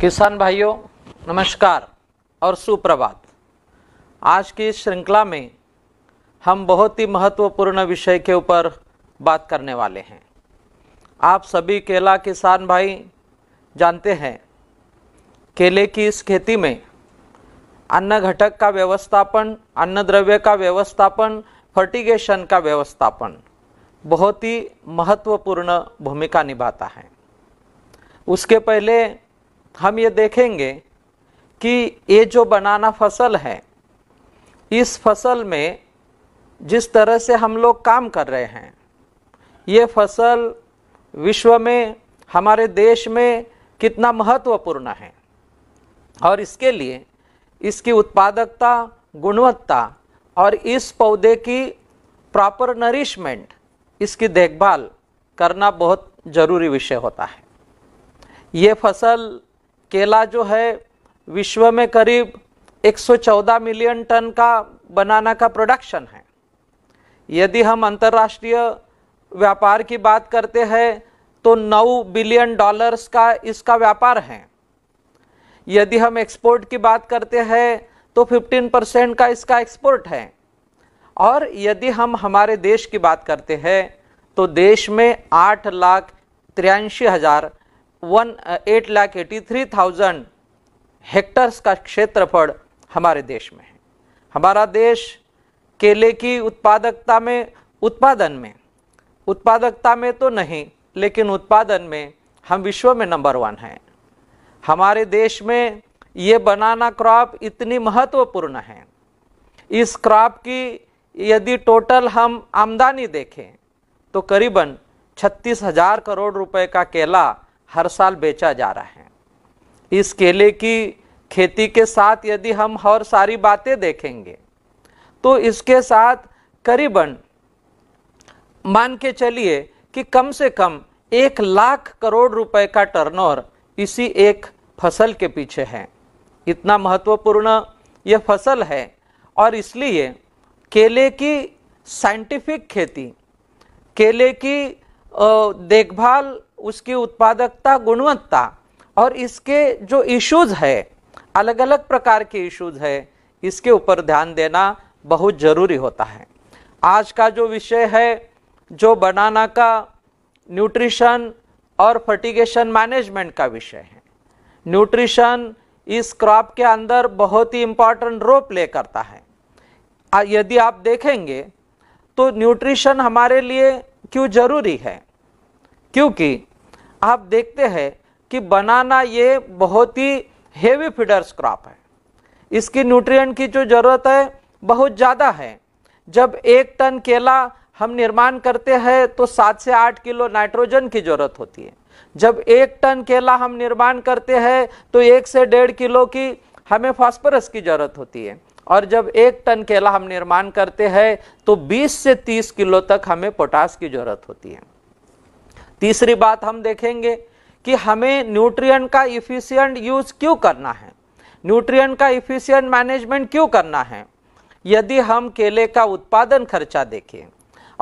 किसान भाइयों नमस्कार और सुप्रभात आज की इस श्रृंखला में हम बहुत ही महत्वपूर्ण विषय के ऊपर बात करने वाले हैं आप सभी केला किसान भाई जानते हैं केले की इस खेती में अन्न घटक का व्यवस्थापन अन्न द्रव्य का व्यवस्थापन फर्टिगेशन का व्यवस्थापन बहुत ही महत्वपूर्ण भूमिका निभाता है उसके पहले हम ये देखेंगे कि ये जो बनाना फसल है इस फसल में जिस तरह से हम लोग काम कर रहे हैं ये फसल विश्व में हमारे देश में कितना महत्वपूर्ण है और इसके लिए इसकी उत्पादकता गुणवत्ता और इस पौधे की प्रॉपर नरिशमेंट इसकी देखभाल करना बहुत ज़रूरी विषय होता है ये फसल केला जो है विश्व में करीब 114 मिलियन टन का बनाना का प्रोडक्शन है यदि हम अंतर्राष्ट्रीय व्यापार की बात करते हैं तो 9 बिलियन डॉलर्स का इसका व्यापार है यदि हम एक्सपोर्ट की बात करते हैं तो 15 परसेंट का इसका एक्सपोर्ट है और यदि हम हमारे देश की बात करते हैं तो देश में आठ लाख तिरासी हज़ार one eight lakh eighty three thousand hectares का क्षेत्रफल हमारे देश में है हमारा देश केले की उत्पादकता में उत्पादन में उत्पादकता में तो नहीं लेकिन उत्पादन में हम विश्व में नंबर वन हैं हमारे देश में ये बनाना क्रॉप इतनी महत्वपूर्ण है इस क्रॉप की यदि टोटल हम आमदनी देखें तो करीबन छत्तीस हजार करोड़ रुपए का केला हर साल बेचा जा रहा है इस केले की खेती के साथ यदि हम और सारी बातें देखेंगे तो इसके साथ करीबन मान के चलिए कि कम से कम एक लाख करोड़ रुपए का टर्नओवर इसी एक फसल के पीछे है इतना महत्वपूर्ण यह फसल है और इसलिए केले की साइंटिफिक खेती केले की देखभाल उसकी उत्पादकता गुणवत्ता और इसके जो इश्यूज है अलग अलग प्रकार के इश्यूज है इसके ऊपर ध्यान देना बहुत ज़रूरी होता है आज का जो विषय है जो बनाना का न्यूट्रिशन और फर्टिगेशन मैनेजमेंट का विषय है न्यूट्रिशन इस क्रॉप के अंदर बहुत ही इम्पॉर्टेंट रोल प्ले करता है यदि आप देखेंगे तो न्यूट्रिशन हमारे लिए क्यों ज़रूरी है क्योंकि आप देखते हैं कि बनाना ये बहुत ही हेवी फीडर्स क्रॉप है इसकी न्यूट्रिएंट की जो ज़रूरत है बहुत ज़्यादा है जब एक टन केला हम निर्माण करते हैं तो सात से आठ किलो नाइट्रोजन की ज़रूरत होती है जब एक टन केला हम निर्माण करते हैं तो एक से डेढ़ किलो की हमें फॉस्फरस की ज़रूरत होती है और जब एक टन केला हम निर्माण करते हैं तो 20 से 30 किलो तक हमें पोटास की ज़रूरत होती है तीसरी बात हम देखेंगे कि हमें न्यूट्रिएंट का इफिशियंट यूज क्यों करना है न्यूट्रिएंट का इफिशियंट मैनेजमेंट क्यों करना है यदि हम केले का उत्पादन खर्चा देखें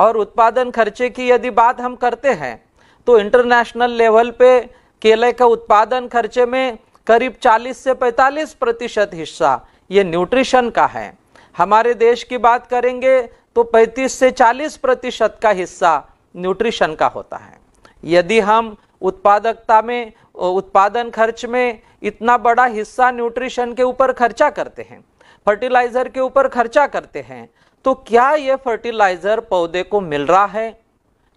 और उत्पादन खर्चे की यदि बात हम करते हैं तो इंटरनेशनल लेवल पे केले का उत्पादन खर्चे में करीब 40 से 45 प्रतिशत हिस्सा ये न्यूट्रिशन का है हमारे देश की बात करेंगे तो 35 से 40 प्रतिशत का हिस्सा न्यूट्रिशन का होता है यदि हम उत्पादकता में उत्पादन खर्च में इतना बड़ा हिस्सा न्यूट्रिशन के ऊपर खर्चा करते हैं फर्टिलाइज़र के ऊपर खर्चा करते हैं तो क्या ये फर्टिलाइज़र पौधे को मिल रहा है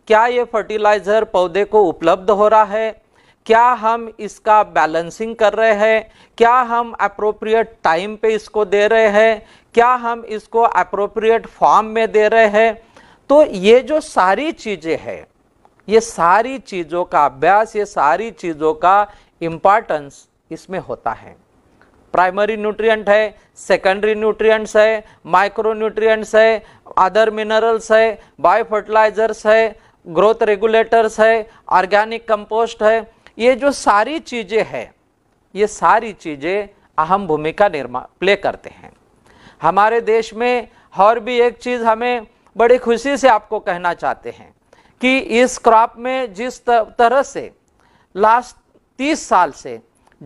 क्या ये फर्टिलाइज़र पौधे को उपलब्ध हो रहा है क्या हम इसका बैलेंसिंग कर रहे हैं क्या हम अप्रोप्रिएट टाइम पे इसको दे रहे हैं क्या हम इसको अप्रोप्रिएट फॉर्म में दे रहे हैं तो ये जो सारी चीज़ें हैं ये सारी चीज़ों का अभ्यास ये सारी चीज़ों का इम्पॉर्टेंस इसमें होता है प्राइमरी न्यूट्रिएंट है सेकेंडरी न्यूट्रिएंट्स है माइक्रो न्यूट्रिएंट्स है अदर मिनरल्स है बायो फर्टिलाइजर्स है ग्रोथ रेगुलेटर्स है ऑर्गेनिक कंपोस्ट है ये जो सारी चीज़ें हैं ये सारी चीज़ें अहम भूमिका निर्मा प्ले करते हैं हमारे देश में और भी एक चीज़ हमें बड़ी खुशी से आपको कहना चाहते हैं कि इस क्रॉप में जिस तरह से लास्ट तीस साल से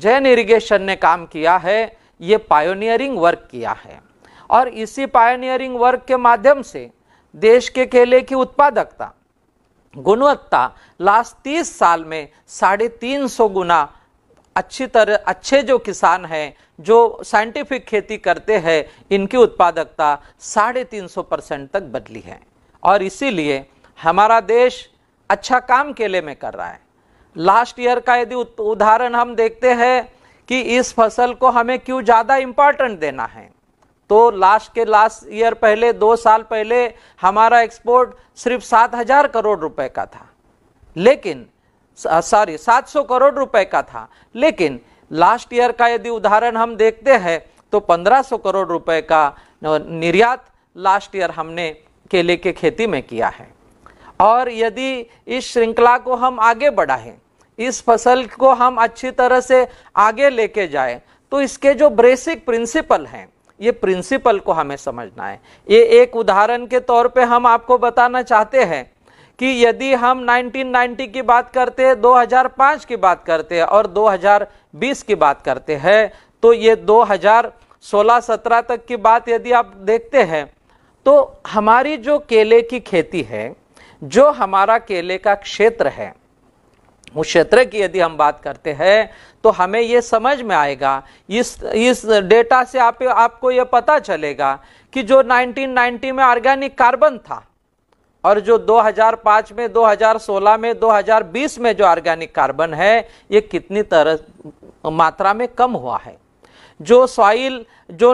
जैन इरिगेशन ने काम किया है ये पायोनियरिंग वर्क किया है और इसी पायोनियरिंग वर्क के माध्यम से देश के केले की उत्पादकता गुणवत्ता लास्ट तीस साल में साढ़े तीन सौ गुना अच्छी तरह अच्छे जो किसान हैं जो साइंटिफिक खेती करते हैं इनकी उत्पादकता साढ़े तीन सौ परसेंट तक बदली है और इसीलिए हमारा देश अच्छा काम केले में कर रहा है लास्ट ईयर का यदि उदाहरण हम देखते हैं कि इस फसल को हमें क्यों ज़्यादा इम्पॉर्टेंट देना है तो लास्ट के लास्ट ईयर पहले दो साल पहले हमारा एक्सपोर्ट सिर्फ सात हजार करोड़ रुपए का था लेकिन सॉरी सात सौ करोड़ रुपए का था लेकिन लास्ट ईयर का यदि उदाहरण हम देखते हैं तो पंद्रह सौ करोड़ रुपए का निर्यात लास्ट ईयर हमने केले के खेती में किया है और यदि इस श्रृंखला को हम आगे बढ़ाएं इस फसल को हम अच्छी तरह से आगे लेके जाएं तो इसके जो बेसिक प्रिंसिपल हैं ये प्रिंसिपल को हमें समझना है ये एक उदाहरण के तौर पे हम आपको बताना चाहते हैं कि यदि हम 1990 की बात करते हैं 2005 की बात करते हैं और 2020 की बात करते हैं तो ये 2016-17 तक की बात यदि आप देखते हैं तो हमारी जो केले की खेती है जो हमारा केले का क्षेत्र है उस क्षेत्र की यदि हम बात करते हैं तो हमें ये समझ में आएगा इस इस डेटा से आप आपको ये पता चलेगा कि जो 1990 में ऑर्गेनिक कार्बन था और जो 2005 में 2016 में 2020 में जो ऑर्गेनिक कार्बन है ये कितनी तरह मात्रा में कम हुआ है जो सॉइल जो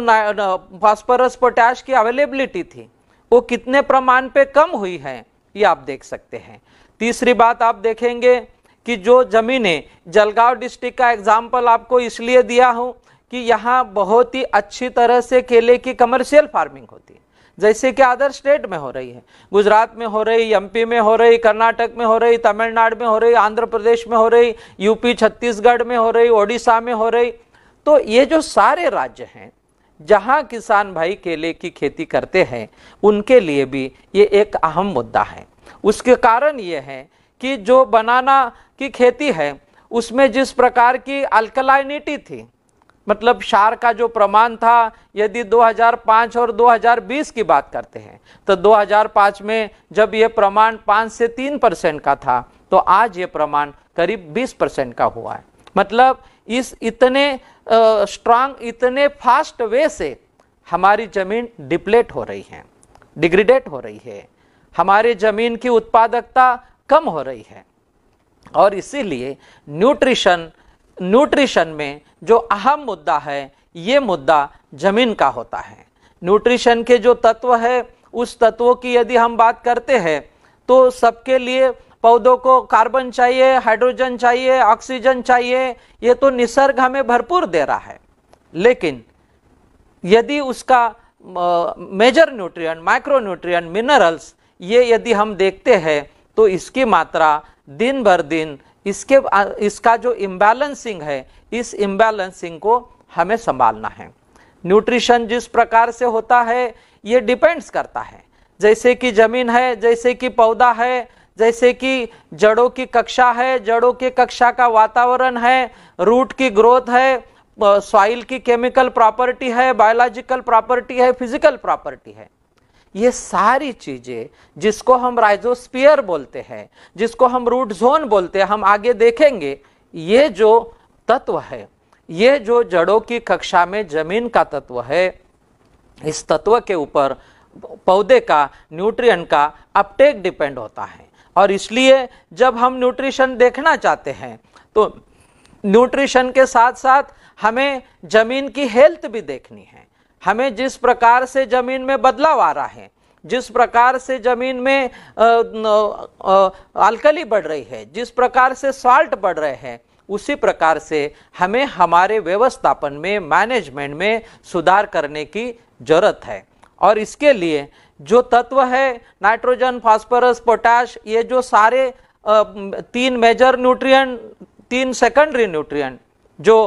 फास्फोरस पोटैश की अवेलेबिलिटी थी वो कितने प्रमाण पे कम हुई है ये आप देख सकते हैं तीसरी बात आप देखेंगे कि जो जमीने जलगांव डिस्ट्रिक्ट का एग्जाम्पल आपको इसलिए दिया हूँ कि यहाँ बहुत ही अच्छी तरह से केले की कमर्शियल फार्मिंग होती है जैसे कि अदर स्टेट में हो रही है गुजरात में हो रही एमपी में हो रही कर्नाटक में हो रही तमिलनाडु में हो रही आंध्र प्रदेश में हो रही यूपी छत्तीसगढ़ में हो रही ओडिशा में हो रही तो ये जो सारे राज्य हैं जहां किसान भाई केले की खेती करते हैं उनके लिए भी ये एक अहम मुद्दा है उसके कारण ये है कि जो बनाना की खेती है उसमें जिस प्रकार की अल्कलाइनिटी थी मतलब शार का जो प्रमाण था यदि 2005 और 2020 की बात करते हैं तो 2005 में जब ये प्रमाण 5 से 3 परसेंट का था तो आज ये प्रमाण करीब 20 परसेंट का हुआ है मतलब इस इतने स्ट्रांग इतने फास्ट वे से हमारी ज़मीन डिप्लेट हो रही है डिग्रेडेट हो रही है हमारे ज़मीन की उत्पादकता कम हो रही है और इसीलिए न्यूट्रिशन न्यूट्रिशन में जो अहम मुद्दा है ये मुद्दा ज़मीन का होता है न्यूट्रिशन के जो तत्व है उस तत्वों की यदि हम बात करते हैं तो सबके लिए पौधों को कार्बन चाहिए हाइड्रोजन चाहिए ऑक्सीजन चाहिए ये तो निसर्ग हमें भरपूर दे रहा है लेकिन यदि उसका major nutrient micro nutrient minerals ये यदि हम देखते हैं तो इसकी मात्रा दिन भर दिन इसके इसका जो इम्बैलेंसिंग है इस इम्बैलेंसिंग को हमें संभालना है न्यूट्रिशन जिस प्रकार से होता है ये डिपेंड्स करता है जैसे कि जमीन है जैसे कि पौधा है जैसे कि जड़ों की कक्षा है जड़ों की कक्षा का वातावरण है रूट की ग्रोथ है सॉइल की केमिकल प्रॉपर्टी है बायोलॉजिकल प्रॉपर्टी है फिजिकल प्रॉपर्टी है ये सारी चीज़ें जिसको हम राइजोस्पियर बोलते हैं जिसको हम रूट जोन बोलते हैं हम आगे देखेंगे ये जो तत्व है ये जो जड़ों की कक्षा में जमीन का तत्व है इस तत्व के ऊपर पौधे का न्यूट्रिएंट का अपटेक डिपेंड होता है और इसलिए जब हम न्यूट्रिशन देखना चाहते हैं तो न्यूट्रिशन के साथ साथ हमें ज़मीन की हेल्थ भी देखनी है हमें जिस प्रकार से ज़मीन में बदलाव आ रहा है जिस प्रकार से ज़मीन में अल्कली बढ़ रही है जिस प्रकार से सॉल्ट बढ़ रहे हैं उसी प्रकार से हमें हमारे व्यवस्थापन में मैनेजमेंट में सुधार करने की जरूरत है और इसके लिए जो तत्व है नाइट्रोजन फास्फोरस पोटाश ये जो सारे तीन मेजर न्यूट्रिएंट तीन सेकेंडरी न्यूट्रिएंट जो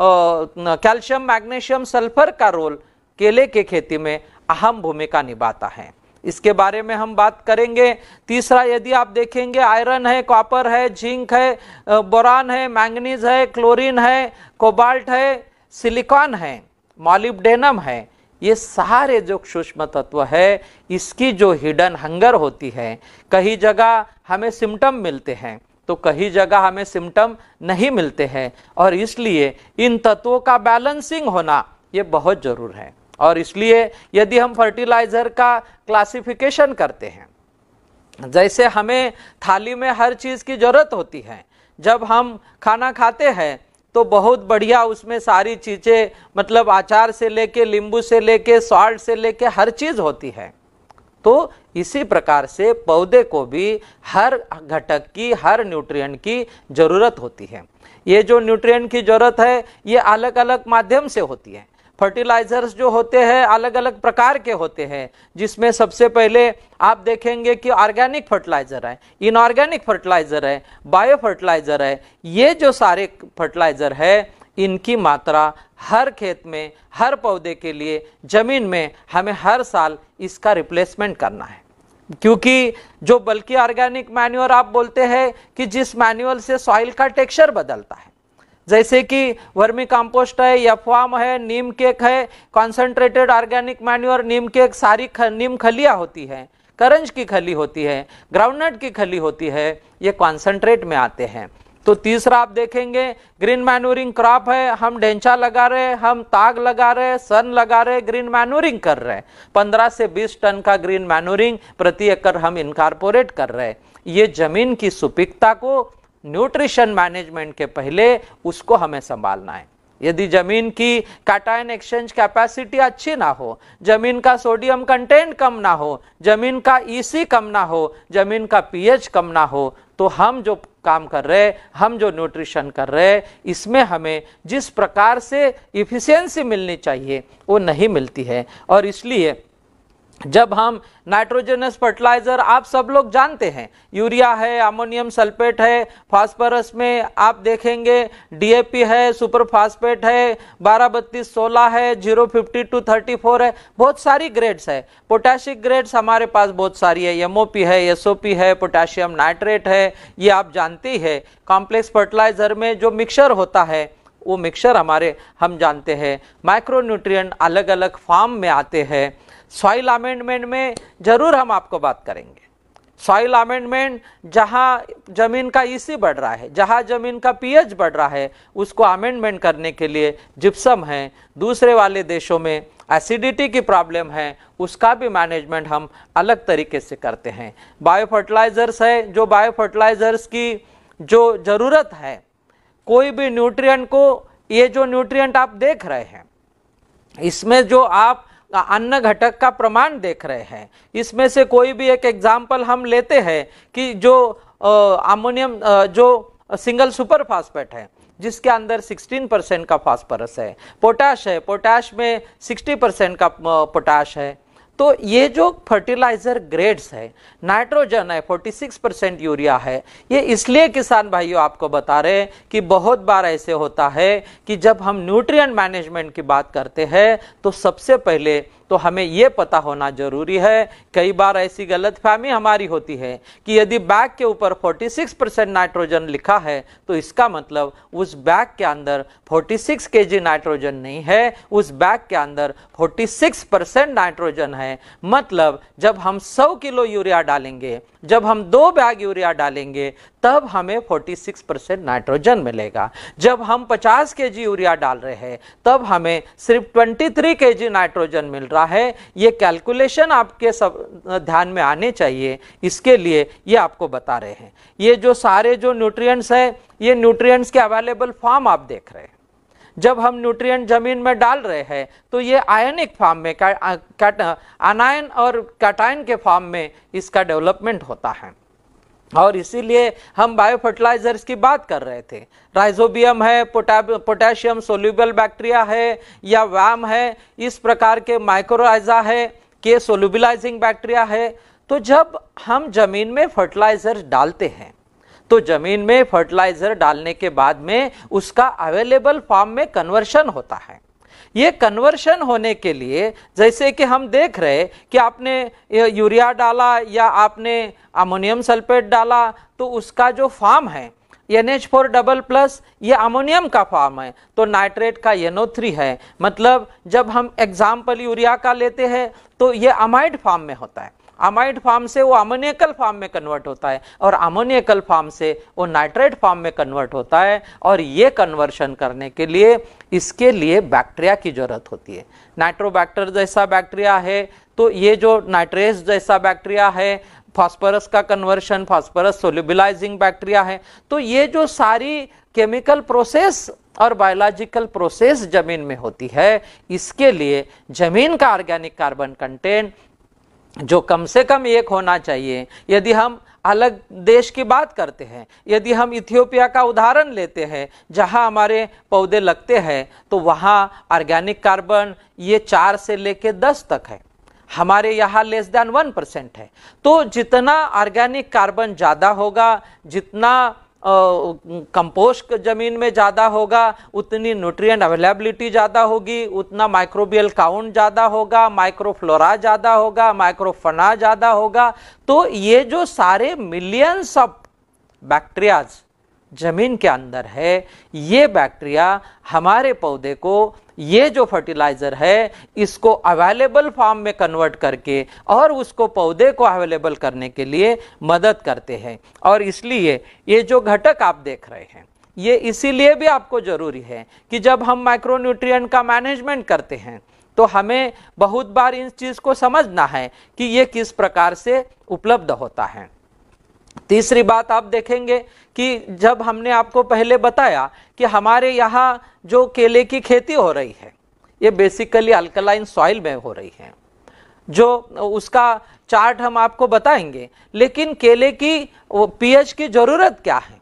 कैल्शियम मैग्नीशियम सल्फर का रोल केले के खेती में अहम भूमिका निभाता है इसके बारे में हम बात करेंगे तीसरा यदि आप देखेंगे आयरन है कॉपर है जिंक है बोरान है मैंगनीज है क्लोरीन है कोबाल्ट है सिलिकॉन है मॉलिब्डेनम है ये सारे जो सूक्ष्म तत्व है इसकी जो हिडन हंगर होती है कहीं जगह हमें सिम्टम मिलते हैं तो कहीं जगह हमें सिम्टम नहीं मिलते हैं और इसलिए इन तत्वों का बैलेंसिंग होना ये बहुत ज़रूर है और इसलिए यदि हम फर्टिलाइज़र का क्लासिफिकेशन करते हैं जैसे हमें थाली में हर चीज़ की ज़रूरत होती है जब हम खाना खाते हैं तो बहुत बढ़िया उसमें सारी चीज़ें मतलब आचार से लेके लींबू से लेके सॉल्ट से लेके हर चीज़ होती है तो इसी प्रकार से पौधे को भी हर घटक की हर न्यूट्रिएंट की ज़रूरत होती है ये जो न्यूट्रिएंट की ज़रूरत है ये अलग अलग माध्यम से होती है फर्टिलाइजर्स जो होते हैं अलग अलग प्रकार के होते हैं जिसमें सबसे पहले आप देखेंगे कि ऑर्गेनिक फर्टिलाइज़र है इनऑर्गेनिक फर्टिलाइज़र है बायो फर्टिलाइज़र है ये जो सारे फर्टिलाइज़र है इनकी मात्रा हर खेत में हर पौधे के लिए ज़मीन में हमें हर साल इसका रिप्लेसमेंट करना है क्योंकि जो बल्कि ऑर्गेनिक मैन्योर आप बोलते हैं कि जिस मैन्यूअल से सॉइल का टेक्सचर बदलता है जैसे कि वर्मी कंपोस्ट है एफवाम है नीम केक है concentrated organic manure neem cake सारी ख, नीम खलियाँ होती है करंज की खली होती है ग्राउंडनट की खली होती है ये कॉन्सेंट्रेट में आते हैं तो तीसरा आप देखेंगे ग्रीन मैन्यूरिंग क्रॉप है हम ढेंचा लगा रहे हम ताग लगा रहे सन लगा रहे ग्रीन मैन्यूरिंग कर रहे हैं पंद्रह से बीस टन का ग्रीन मैन्यूरिंग प्रति एकड़ हम इनकारपोरेट कर रहे हैं ये जमीन की सुपिकता को न्यूट्रिशन मैनेजमेंट के पहले उसको हमें संभालना है यदि जमीन की काटाइन एक्सचेंज कैपेसिटी अच्छी ना हो जमीन का सोडियम कंटेंट कम ना हो जमीन का ईसी e कम ना हो जमीन का पीएच कम ना हो तो हम जो काम कर रहे हम जो न्यूट्रिशन कर रहे इसमें हमें जिस प्रकार से इफिशियंसी मिलनी चाहिए वो नहीं मिलती है और इसलिए जब हम नाइट्रोजनस फर्टिलाइज़र आप सब लोग जानते हैं यूरिया है अमोनियम सल्फेट है फास्फोरस में आप देखेंगे डीएपी है सुपर फास्फेट है बारह बत्तीस सोलह है zero fifty two thirty four है बहुत सारी ग्रेड्स है पोटेशिक ग्रेड्स हमारे पास बहुत सारी है एमओपी है एसओपी है पोटेशियम नाइट्रेट है ये आप जानते ही है कॉम्प्लेक्स फर्टिलाइज़र में जो मिक्सर होता है वो मिक्सर हमारे हम जानते हैं माइक्रोन्यूट्रिय अलग अलग फार्म में आते हैं सॉइल अमेंडमेंट में ज़रूर हम आपको बात करेंगे सॉइल अमेंडमेंट जहाँ ज़मीन का ईसी e बढ़ रहा है जहाँ ज़मीन का पीएच बढ़ रहा है उसको अमेंडमेंट करने के लिए जिप्सम है दूसरे वाले देशों में एसिडिटी की प्रॉब्लम है उसका भी मैनेजमेंट हम अलग तरीके से करते हैं बायो फर्टिलाइज़र्स है जो बायो फर्टिलाइज़र्स की जो ज़रूरत है कोई भी न्यूट्रिएंट को ये जो न्यूट्रिएंट आप देख रहे हैं इसमें जो आप अन्य घटक का प्रमाण देख रहे हैं इसमें से कोई भी एक एग्जाम्पल हम लेते हैं कि जो अमोनियम जो सिंगल सुपर फास्फेट है जिसके अंदर 16 परसेंट का फास्फरस है पोटाश है पोटाश में 60 परसेंट का पोटाश है तो ये जो फर्टिलाइज़र ग्रेड्स है नाइट्रोजन है 46 परसेंट यूरिया है ये इसलिए किसान भाइयों आपको बता रहे हैं कि बहुत बार ऐसे होता है कि जब हम न्यूट्रिएंट मैनेजमेंट की बात करते हैं तो सबसे पहले तो हमें यह पता होना जरूरी है कई बार ऐसी गलतफहमी हमारी होती है कि यदि बैग के ऊपर 46 परसेंट नाइट्रोजन लिखा है तो इसका मतलब उस बैग के अंदर 46 जी नाइट्रोजन नहीं है उस बैग के अंदर 46 परसेंट नाइट्रोजन है मतलब जब हम 100 किलो यूरिया डालेंगे जब हम दो बैग यूरिया डालेंगे तब हमें 46 परसेंट नाइट्रोजन मिलेगा जब हम 50 जी यूरिया डाल रहे हैं तब हमें सिर्फ 23 जी नाइट्रोजन मिल रहा रहा है ये कैलकुलेशन आपके सब ध्यान में आने चाहिए इसके लिए ये आपको बता रहे हैं ये जो सारे जो न्यूट्रिएंट्स हैं ये न्यूट्रिएंट्स के अवेलेबल फॉर्म आप देख रहे हैं जब हम न्यूट्रिएंट जमीन में डाल रहे हैं तो ये आयनिक फॉर्म में अनायन और कैटायन के फॉर्म में इसका डेवलपमेंट होता है और इसीलिए हम बायो फर्टिलाइजर्स की बात कर रहे थे राइजोबियम है पोटेशियम सोल्यूबल बैक्टीरिया है या वैम है इस प्रकार के माइक्रोराइजा है के सोल्यूबिलाइजिंग बैक्टीरिया है तो जब हम जमीन में फर्टिलाइजर डालते हैं तो जमीन में फर्टिलाइजर डालने के बाद में उसका अवेलेबल फॉर्म में कन्वर्शन होता है ये कन्वर्शन होने के लिए जैसे कि हम देख रहे कि आपने यूरिया डाला या आपने अमोनियम सल्फेट डाला तो उसका जो फार्म है N H four double plus ये अमोनियम का फार्म है तो नाइट्रेट का एनओ थ्री है मतलब जब हम एग्जाम्पल यूरिया का लेते हैं तो ये अमाइड फार्म में होता है अमाइड फार्म से वो अमोनियकल फार्म में कन्वर्ट होता है और अमोनियकल फार्म से वो नाइट्रेट फार्म में कन्वर्ट होता है और ये कन्वर्शन करने के लिए इसके लिए बैक्टीरिया की ज़रूरत होती है नाइट्रोबैक्टर जैसा बैक्टीरिया है तो ये जो नाइट्रेस जैसा बैक्टीरिया है फास्फोरस का कन्वर्शन फास्फोरस सोल्यूबिलाइजिंग बैक्टीरिया है तो ये जो सारी केमिकल प्रोसेस और बायोलॉजिकल प्रोसेस जमीन में होती है इसके लिए जमीन का ऑर्गेनिक कार्बन कंटेंट जो कम से कम एक होना चाहिए यदि हम अलग देश की बात करते हैं यदि हम इथियोपिया का उदाहरण लेते हैं जहां हमारे पौधे लगते हैं तो वहां ऑर्गेनिक कार्बन ये चार से लेके दस तक है हमारे यहाँ लेस देन वन परसेंट है तो जितना ऑर्गेनिक कार्बन ज़्यादा होगा जितना कंपोस्ट जमीन में ज़्यादा होगा उतनी न्यूट्रिएंट अवेलेबिलिटी ज़्यादा होगी उतना माइक्रोबियल काउंट ज़्यादा होगा माइक्रोफ्लोरा ज़्यादा होगा माइक्रोफना ज़्यादा होगा तो ये जो सारे मिलियंस ऑफ बैक्टीरियाज जमीन के अंदर है ये बैक्टीरिया हमारे पौधे को ये जो फर्टिलाइज़र है इसको अवेलेबल फार्म में कन्वर्ट करके और उसको पौधे को अवेलेबल करने के लिए मदद करते हैं और इसलिए ये जो घटक आप देख रहे हैं ये इसीलिए भी आपको ज़रूरी है कि जब हम माइक्रोन्यूट्रिएंट का मैनेजमेंट करते हैं तो हमें बहुत बार इन चीज़ को समझना है कि ये किस प्रकार से उपलब्ध होता है तीसरी बात आप देखेंगे कि जब हमने आपको पहले बताया कि हमारे यहाँ जो केले की खेती हो रही है ये बेसिकली अल्कलाइन सॉइल में हो रही है जो उसका चार्ट हम आपको बताएंगे लेकिन केले की पीएच की ज़रूरत क्या है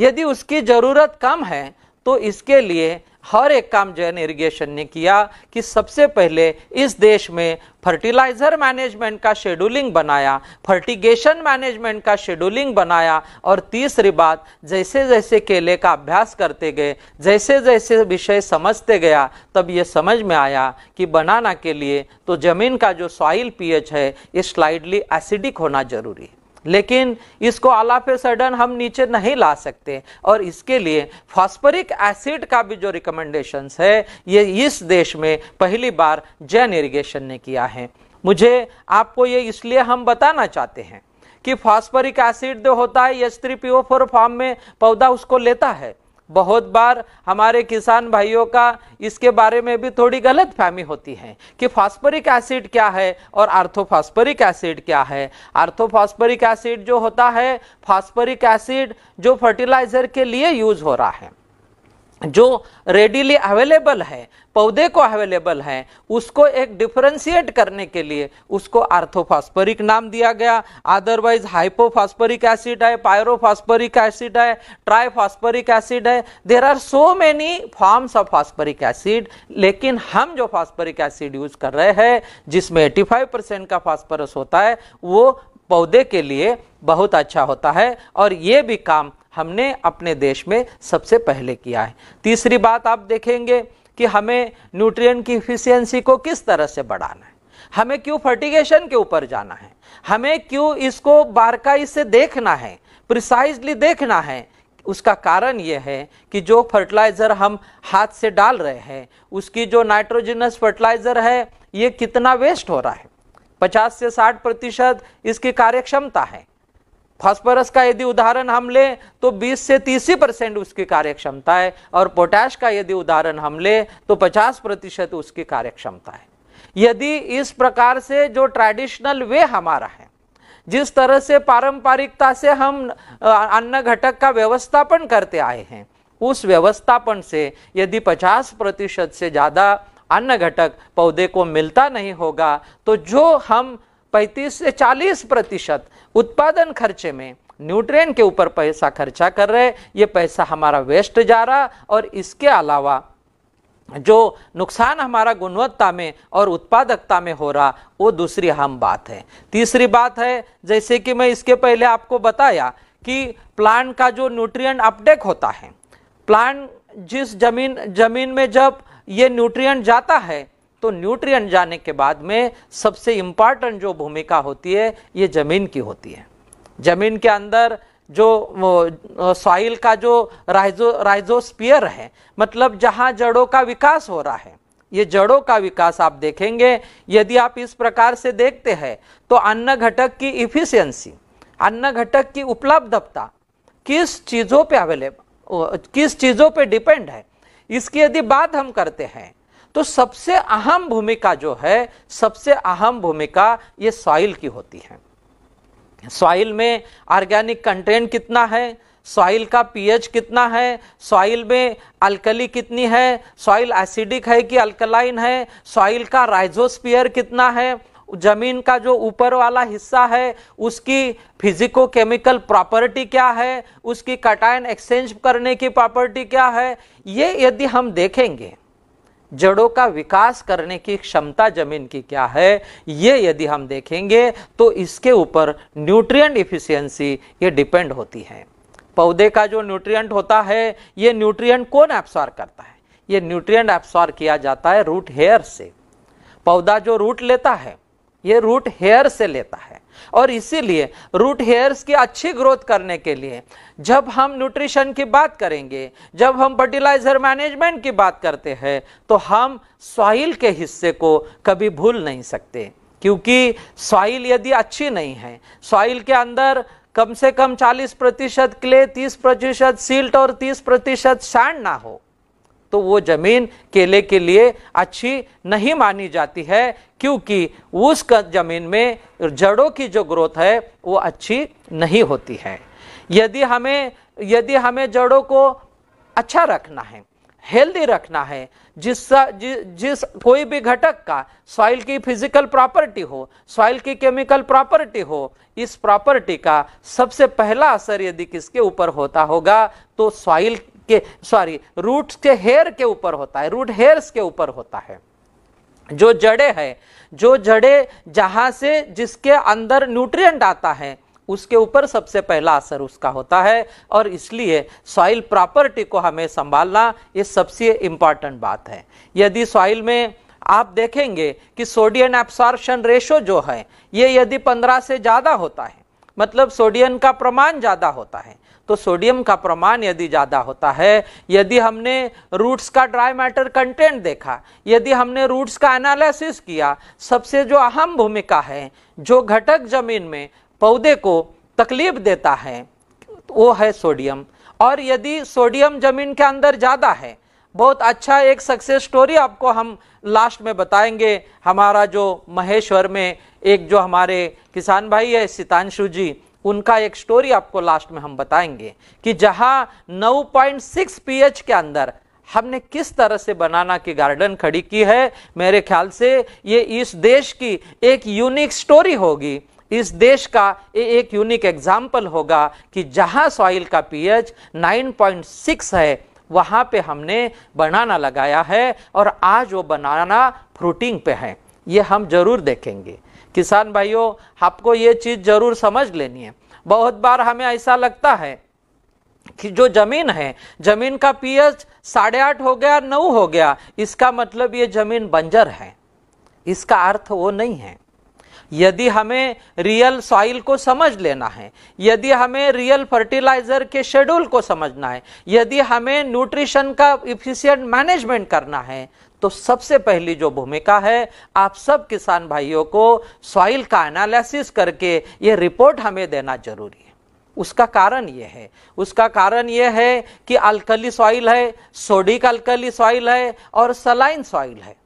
यदि उसकी ज़रूरत कम है तो इसके लिए हर एक काम जैन इरिगेशन ने किया कि सबसे पहले इस देश में फर्टिलाइजर मैनेजमेंट का शेड्यूलिंग बनाया फर्टिगेशन मैनेजमेंट का शेड्यूलिंग बनाया और तीसरी बात जैसे जैसे केले का अभ्यास करते गए जैसे जैसे विषय समझते गया तब ये समझ में आया कि बनाना के लिए तो ज़मीन का जो सॉइल पीएच है ये स्लाइडली एसिडिक होना जरूरी है लेकिन इसको आला सडन हम नीचे नहीं ला सकते और इसके लिए फॉस्परिक एसिड का भी जो रिकमेंडेशंस है ये इस देश में पहली बार जैन इरिगेशन ने किया है मुझे आपको ये इसलिए हम बताना चाहते हैं कि फॉस्परिक एसिड जो होता है एच थ्री फॉर्म में पौधा उसको लेता है बहुत बार हमारे किसान भाइयों का इसके बारे में भी थोड़ी गलत फहमी होती है कि फास्फोरिक एसिड क्या है और आर्थोफास्फोरिक एसिड क्या है आर्थोफास्फोरिक एसिड जो होता है फास्फोरिक एसिड जो फर्टिलाइजर के लिए यूज हो रहा है जो रेडीली अवेलेबल है पौधे को अवेलेबल है उसको एक डिफ्रेंशिएट करने के लिए उसको आर्थोफास्परिक नाम दिया गया अदरवाइज हाइपोफास्परिक एसिड है पायरोफास्परिक एसिड है ट्राइफास्परिक एसिड है there are so many forms of phosphoric acid लेकिन हम जो फास्परिक एसिड यूज कर रहे हैं जिसमें एटी परसेंट का फॉस्परस होता है वो पौधे के लिए बहुत अच्छा होता है और ये भी काम हमने अपने देश में सबसे पहले किया है तीसरी बात आप देखेंगे कि हमें न्यूट्रिएंट की इफिशियंसी को किस तरह से बढ़ाना है हमें क्यों फर्टिगेशन के ऊपर जाना है हमें क्यों इसको बारकाई से देखना है प्रिसाइजली देखना है उसका कारण यह है कि जो फर्टिलाइज़र हम हाथ से डाल रहे हैं उसकी जो नाइट्रोजनस फर्टिलाइज़र है ये कितना वेस्ट हो रहा है 50 से 60 प्रतिशत इसकी कार्यक्षमता है फास्फोरस का यदि उदाहरण हम ले तो 20 से 30 परसेंट उसकी कार्यक्षमता है और पोटैश का यदि उदाहरण हम ले तो 50 प्रतिशत उसकी कार्यक्षमता है यदि इस प्रकार से जो ट्रेडिशनल वे हमारा है जिस तरह से पारंपरिकता से हम अन्न घटक का व्यवस्थापन करते आए हैं उस व्यवस्थापन से यदि 50 प्रतिशत से ज़्यादा अन्न घटक पौधे को मिलता नहीं होगा तो जो हम 35 से 40 प्रतिशत उत्पादन खर्चे में न्यूट्रेन के ऊपर पैसा खर्चा कर रहे ये पैसा हमारा वेस्ट जा रहा और इसके अलावा जो नुकसान हमारा गुणवत्ता में और उत्पादकता में हो रहा वो दूसरी अहम बात है तीसरी बात है जैसे कि मैं इसके पहले आपको बताया कि प्लांट का जो न्यूट्रिएंट अपडेक होता है प्लांट जिस जमीन जमीन में जब ये न्यूट्रिएंट जाता है तो न्यूट्रिएंट जाने के बाद में सबसे इम्पॉर्टेंट जो भूमिका होती है ये ज़मीन की होती है ज़मीन के अंदर जो सॉइल का जो राइजो राइजोस्पियर है मतलब जहाँ जड़ों का विकास हो रहा है ये जड़ों का विकास आप देखेंगे यदि आप इस प्रकार से देखते हैं तो अन्न घटक की इफिशियंसी अन्न घटक की उपलब्धता किस चीज़ों पे अवेलेबल किस चीज़ों पे डिपेंड है इसकी यदि बात हम करते हैं तो सबसे अहम भूमिका जो है सबसे अहम भूमिका ये सॉइल की होती है सॉइल में ऑर्गेनिक कंटेंट कितना है सॉइल का पीएच कितना है सॉइल में अल्कली कितनी है सॉइल एसिडिक है कि अल्कलाइन है सॉइल का राइजोस्पियर कितना है जमीन का जो ऊपर वाला हिस्सा है उसकी फिजिको केमिकल प्रॉपर्टी क्या है उसकी कटाइन एक्सचेंज करने की प्रॉपर्टी क्या है ये यदि हम देखेंगे जड़ों का विकास करने की क्षमता जमीन की क्या है ये यदि हम देखेंगे तो इसके ऊपर न्यूट्रिएंट इफिशियंसी ये डिपेंड होती है पौधे का जो न्यूट्रिएंट होता है ये न्यूट्रिएंट कौन एब्सॉर्ब करता है ये न्यूट्रिएंट एब्सॉर्ब किया जाता है रूट हेयर से पौधा जो रूट लेता है ये रूट हेयर से लेता है और इसीलिए रूट हेयर्स की अच्छी ग्रोथ करने के लिए जब हम न्यूट्रिशन की बात करेंगे जब हम फर्टिलाइजर मैनेजमेंट की बात करते हैं तो हम सॉइल के हिस्से को कभी भूल नहीं सकते क्योंकि सॉइल यदि अच्छी नहीं है सॉइल के अंदर कम से कम 40 प्रतिशत क्ले 30 प्रतिशत सिल्ट और 30 प्रतिशत सैंड ना हो तो वो ज़मीन केले के लिए अच्छी नहीं मानी जाती है क्योंकि उस ज़मीन में जड़ों की जो ग्रोथ है वो अच्छी नहीं होती है यदि हमें यदि हमें जड़ों को अच्छा रखना है हेल्दी रखना है जिस जि, जिस कोई भी घटक का सॉइल की फिजिकल प्रॉपर्टी हो सॉइल की केमिकल प्रॉपर्टी हो इस प्रॉपर्टी का सबसे पहला असर यदि किसके ऊपर होता होगा तो सॉइल के सॉरी रूट्स के हेयर के ऊपर होता है रूट हेयर्स के ऊपर होता है जो जड़े हैं जो जड़े जहाँ से जिसके अंदर न्यूट्रिएंट आता है उसके ऊपर सबसे पहला असर उसका होता है और इसलिए सॉइल प्रॉपर्टी को हमें संभालना ये सबसे इंपॉर्टेंट बात है यदि सॉइल में आप देखेंगे कि सोडियम एब्सॉर्शन रेशो जो है ये यदि 15 से ज़्यादा होता है मतलब सोडियम का प्रमाण ज़्यादा होता है तो सोडियम का प्रमाण यदि ज़्यादा होता है यदि हमने रूट्स का ड्राई मैटर कंटेंट देखा यदि हमने रूट्स का एनालिसिस किया सबसे जो अहम भूमिका है जो घटक जमीन में पौधे को तकलीफ देता है वो है सोडियम और यदि सोडियम जमीन के अंदर ज़्यादा है बहुत अच्छा एक सक्सेस स्टोरी आपको हम लास्ट में बताएंगे हमारा जो महेश्वर में एक जो हमारे किसान भाई है सितांशु जी उनका एक स्टोरी आपको लास्ट में हम बताएंगे कि जहां 9.6 एच के अंदर हमने किस तरह से बनाना की गार्डन खड़ी की है मेरे ख्याल से ये इस देश की एक यूनिक स्टोरी होगी इस देश का ये एक यूनिक एग्जाम्पल होगा कि जहां सॉइल का पीएच 9.6 है वहां पे हमने बनाना लगाया है और आज वो बनाना फ्रूटिंग पे है ये हम जरूर देखेंगे किसान भाइयों आपको ये चीज़ ज़रूर समझ लेनी है बहुत बार हमें ऐसा लगता है कि जो जमीन है जमीन का पीएच साढ़े आठ हो गया नौ हो गया इसका मतलब ये जमीन बंजर है इसका अर्थ वो नहीं है यदि हमें रियल सॉइल को समझ लेना है यदि हमें रियल फर्टिलाइजर के शेड्यूल को समझना है यदि हमें न्यूट्रिशन का इफिशियंट मैनेजमेंट करना है तो सबसे पहली जो भूमिका है आप सब किसान भाइयों को सॉइल का एनालिसिस करके ये रिपोर्ट हमें देना जरूरी है उसका कारण ये है उसका कारण ये है कि अल्कली सॉइल है सोडिक अल्कली सॉइल है और सलाइन सॉइल है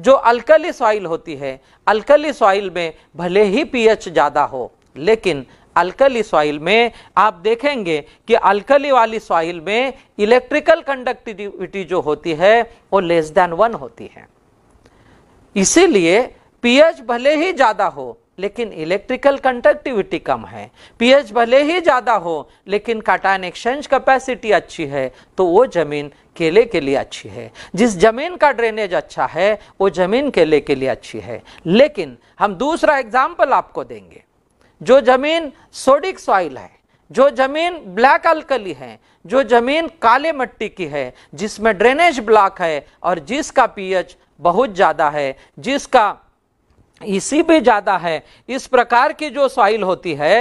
जो अल्कली सॉइल होती है अल्कली सॉइल में भले ही पीएच ज़्यादा हो लेकिन अल्कली सॉइल में आप देखेंगे कि अल्कली वाली सॉइल में इलेक्ट्रिकल कंडक्टिविटी जो होती है वो लेस देन वन होती है इसीलिए पीएच भले ही ज़्यादा हो लेकिन इलेक्ट्रिकल कंडक्टिविटी कम है पीएच भले ही ज़्यादा हो लेकिन काटान एक्सचेंज कैपेसिटी अच्छी है तो वो ज़मीन केले के लिए अच्छी है जिस ज़मीन का ड्रेनेज अच्छा है वो ज़मीन केले के लिए अच्छी है लेकिन हम दूसरा एग्जाम्पल आपको देंगे जो जमीन सोडिक सॉइल है जो जमीन ब्लैक अल्कली है जो जमीन काले मट्टी की है जिसमें ड्रेनेज ब्लॉक है और जिसका पीएच बहुत ज़्यादा है जिसका इसी e भी ज़्यादा है इस प्रकार की जो सॉइल होती है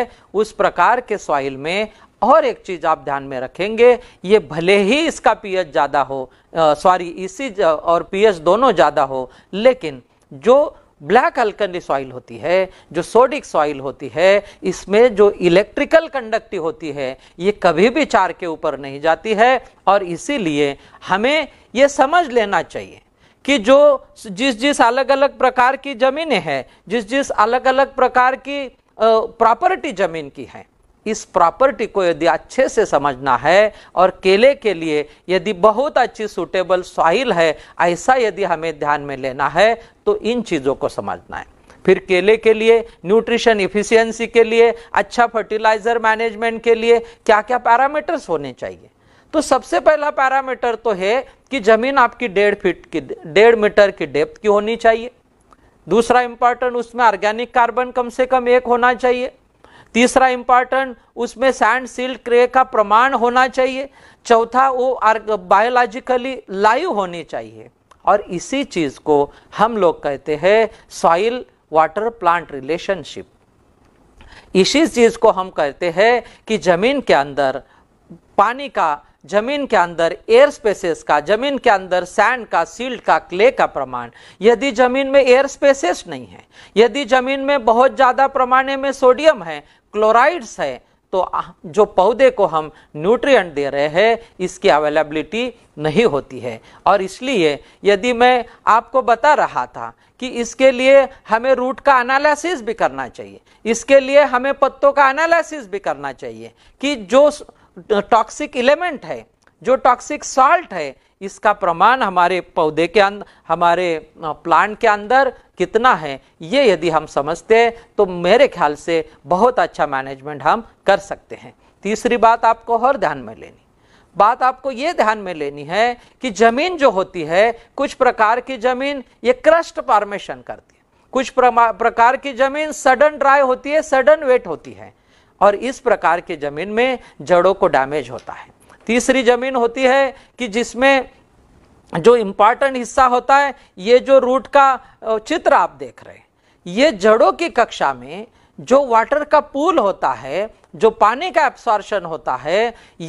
उस प्रकार के सॉइल में और एक चीज़ आप ध्यान में रखेंगे ये भले ही इसका पीएच ज़्यादा हो सॉरी इसी e और पीएच दोनों ज़्यादा हो लेकिन जो ब्लैक अल्कनी सॉइल होती है जो सोडिक सॉइल होती है इसमें जो इलेक्ट्रिकल कंडक्टिव होती है ये कभी भी चार के ऊपर नहीं जाती है और इसीलिए हमें ये समझ लेना चाहिए कि जो जिस जिस अलग अलग प्रकार की ज़मीनें हैं जिस जिस अलग अलग प्रकार की प्रॉपर्टी ज़मीन की है इस प्रॉपर्टी को यदि अच्छे से समझना है और केले के लिए यदि बहुत अच्छी सूटेबल सॉइल है ऐसा यदि हमें ध्यान में लेना है तो इन चीज़ों को समझना है फिर केले के लिए न्यूट्रिशन इफिशियंसी के लिए अच्छा फर्टिलाइज़र मैनेजमेंट के लिए क्या क्या पैरामीटर्स होने चाहिए तो सबसे पहला पैरामीटर तो है कि ज़मीन आपकी डेढ़ फीट की डेढ़ मीटर की डेप्थ की होनी चाहिए दूसरा इंपॉर्टेंट उसमें ऑर्गेनिक कार्बन कम से कम एक होना चाहिए तीसरा इंपॉर्टेंट उसमें सैंड सील्ड क्रे का प्रमाण होना चाहिए चौथा वो बायोलॉजिकली लाइव होनी चाहिए और इसी चीज़ को हम लोग कहते हैं सॉइल वाटर प्लांट रिलेशनशिप इसी चीज़ को हम कहते हैं कि ज़मीन के अंदर पानी का जमीन के अंदर एयर स्पेसेस का जमीन के अंदर सैंड का सील्ड का क्ले का प्रमाण यदि जमीन में एयर स्पेसेस नहीं है यदि जमीन में बहुत ज़्यादा प्रमाण में सोडियम है क्लोराइड्स है तो जो पौधे को हम न्यूट्रिएंट दे रहे हैं इसकी अवेलेबिलिटी नहीं होती है और इसलिए यदि मैं आपको बता रहा था कि इसके लिए हमें रूट का एनालिसिस भी करना चाहिए इसके लिए हमें पत्तों का एनालिसिस भी करना चाहिए कि जो टॉक्सिक एलिमेंट है जो टॉक्सिक सॉल्ट है इसका प्रमाण हमारे पौधे के अंदर हमारे प्लांट के अंदर कितना है ये यदि हम समझते हैं तो मेरे ख्याल से बहुत अच्छा मैनेजमेंट हम कर सकते हैं तीसरी बात आपको और ध्यान में लेनी बात आपको ये ध्यान में लेनी है कि जमीन जो होती है कुछ प्रकार की जमीन ये क्रस्ट फॉर्मेशन करती है कुछ प्रकार की जमीन सडन ड्राई होती है सडन वेट होती है और इस प्रकार के जमीन में जड़ों को डैमेज होता है तीसरी जमीन होती है कि जिसमें जो इम्पॉर्टेंट हिस्सा होता है ये जो रूट का चित्र आप देख रहे हैं ये जड़ों की कक्षा में जो वाटर का पूल होता है जो पानी का एब्सॉर्शन होता है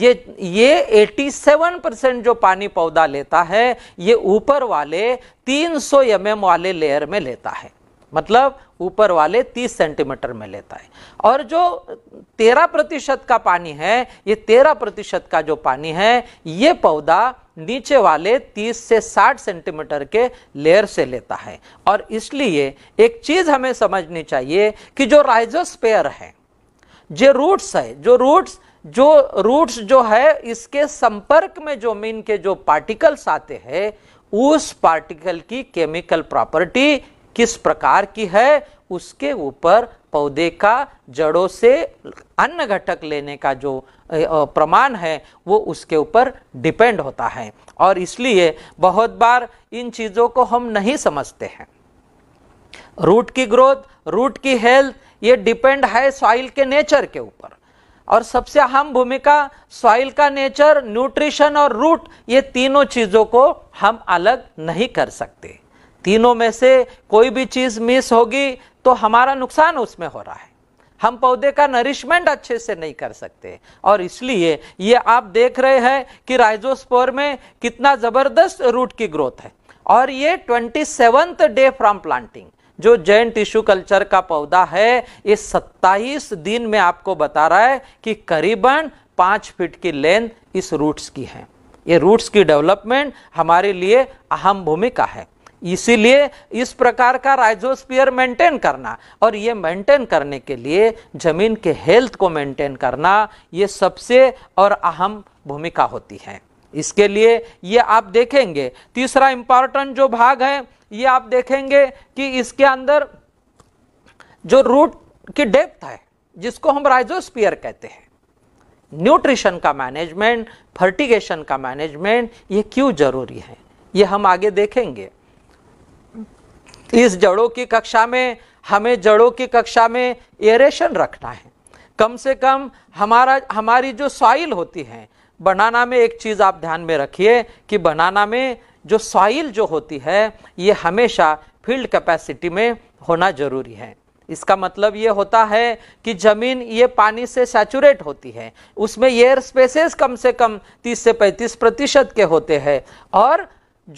ये ये 87 परसेंट जो पानी पौधा लेता है ये ऊपर वाले 300 सौ mm वाले लेयर में लेता है मतलब ऊपर वाले 30 सेंटीमीटर में लेता है और जो 13 प्रतिशत का पानी है ये 13 प्रतिशत का जो पानी है ये पौधा नीचे वाले 30 से 60 सेंटीमीटर के लेयर से लेता है और इसलिए एक चीज़ हमें समझनी चाहिए कि जो राइजोस्पेयर है जो रूट्स है जो रूट्स जो रूट्स जो है इसके संपर्क में जो मीन के जो पार्टिकल्स आते हैं उस पार्टिकल की केमिकल प्रॉपर्टी किस प्रकार की है उसके ऊपर पौधे का जड़ों से अन्य घटक लेने का जो प्रमाण है वो उसके ऊपर डिपेंड होता है और इसलिए बहुत बार इन चीज़ों को हम नहीं समझते हैं रूट की ग्रोथ रूट की हेल्थ ये डिपेंड है सॉइल के नेचर के ऊपर और सबसे अहम भूमिका सॉइल का नेचर न्यूट्रिशन और रूट ये तीनों चीज़ों को हम अलग नहीं कर सकते तीनों में से कोई भी चीज़ मिस होगी तो हमारा नुकसान उसमें हो रहा है हम पौधे का नरिशमेंट अच्छे से नहीं कर सकते और इसलिए ये आप देख रहे हैं कि राइजोस्पोर में कितना ज़बरदस्त रूट की ग्रोथ है और ये twenty seventh day from planting जो जैन टिश्यू कल्चर का पौधा है ये 27 दिन में आपको बता रहा है कि करीबन पाँच फीट की लेंथ इस रूट्स की है ये रूट्स की डेवलपमेंट हमारे लिए अहम भूमिका है इसीलिए इस प्रकार का राइजोस्पियर मेंटेन करना और ये मेंटेन करने के लिए जमीन के हेल्थ को मेंटेन करना ये सबसे और अहम भूमिका होती है इसके लिए ये आप देखेंगे तीसरा इंपॉर्टेंट जो भाग है ये आप देखेंगे कि इसके अंदर जो रूट की डेप्थ है जिसको हम राइजोस्पियर कहते हैं न्यूट्रिशन का मैनेजमेंट फर्टिगेशन का मैनेजमेंट ये क्यों जरूरी है ये हम आगे देखेंगे इस जड़ों की कक्षा में हमें जड़ों की कक्षा में एरेशन रखना है कम से कम हमारा हमारी जो सॉइल होती है बनाना में एक चीज़ आप ध्यान में रखिए कि बनाना में जो सॉइल जो होती है ये हमेशा फील्ड कैपेसिटी में होना ज़रूरी है इसका मतलब ये होता है कि ज़मीन ये पानी से सैचुरेट होती है उसमें एयर स्पेसेस कम से कम 30 से 35 प्रतिशत के होते हैं और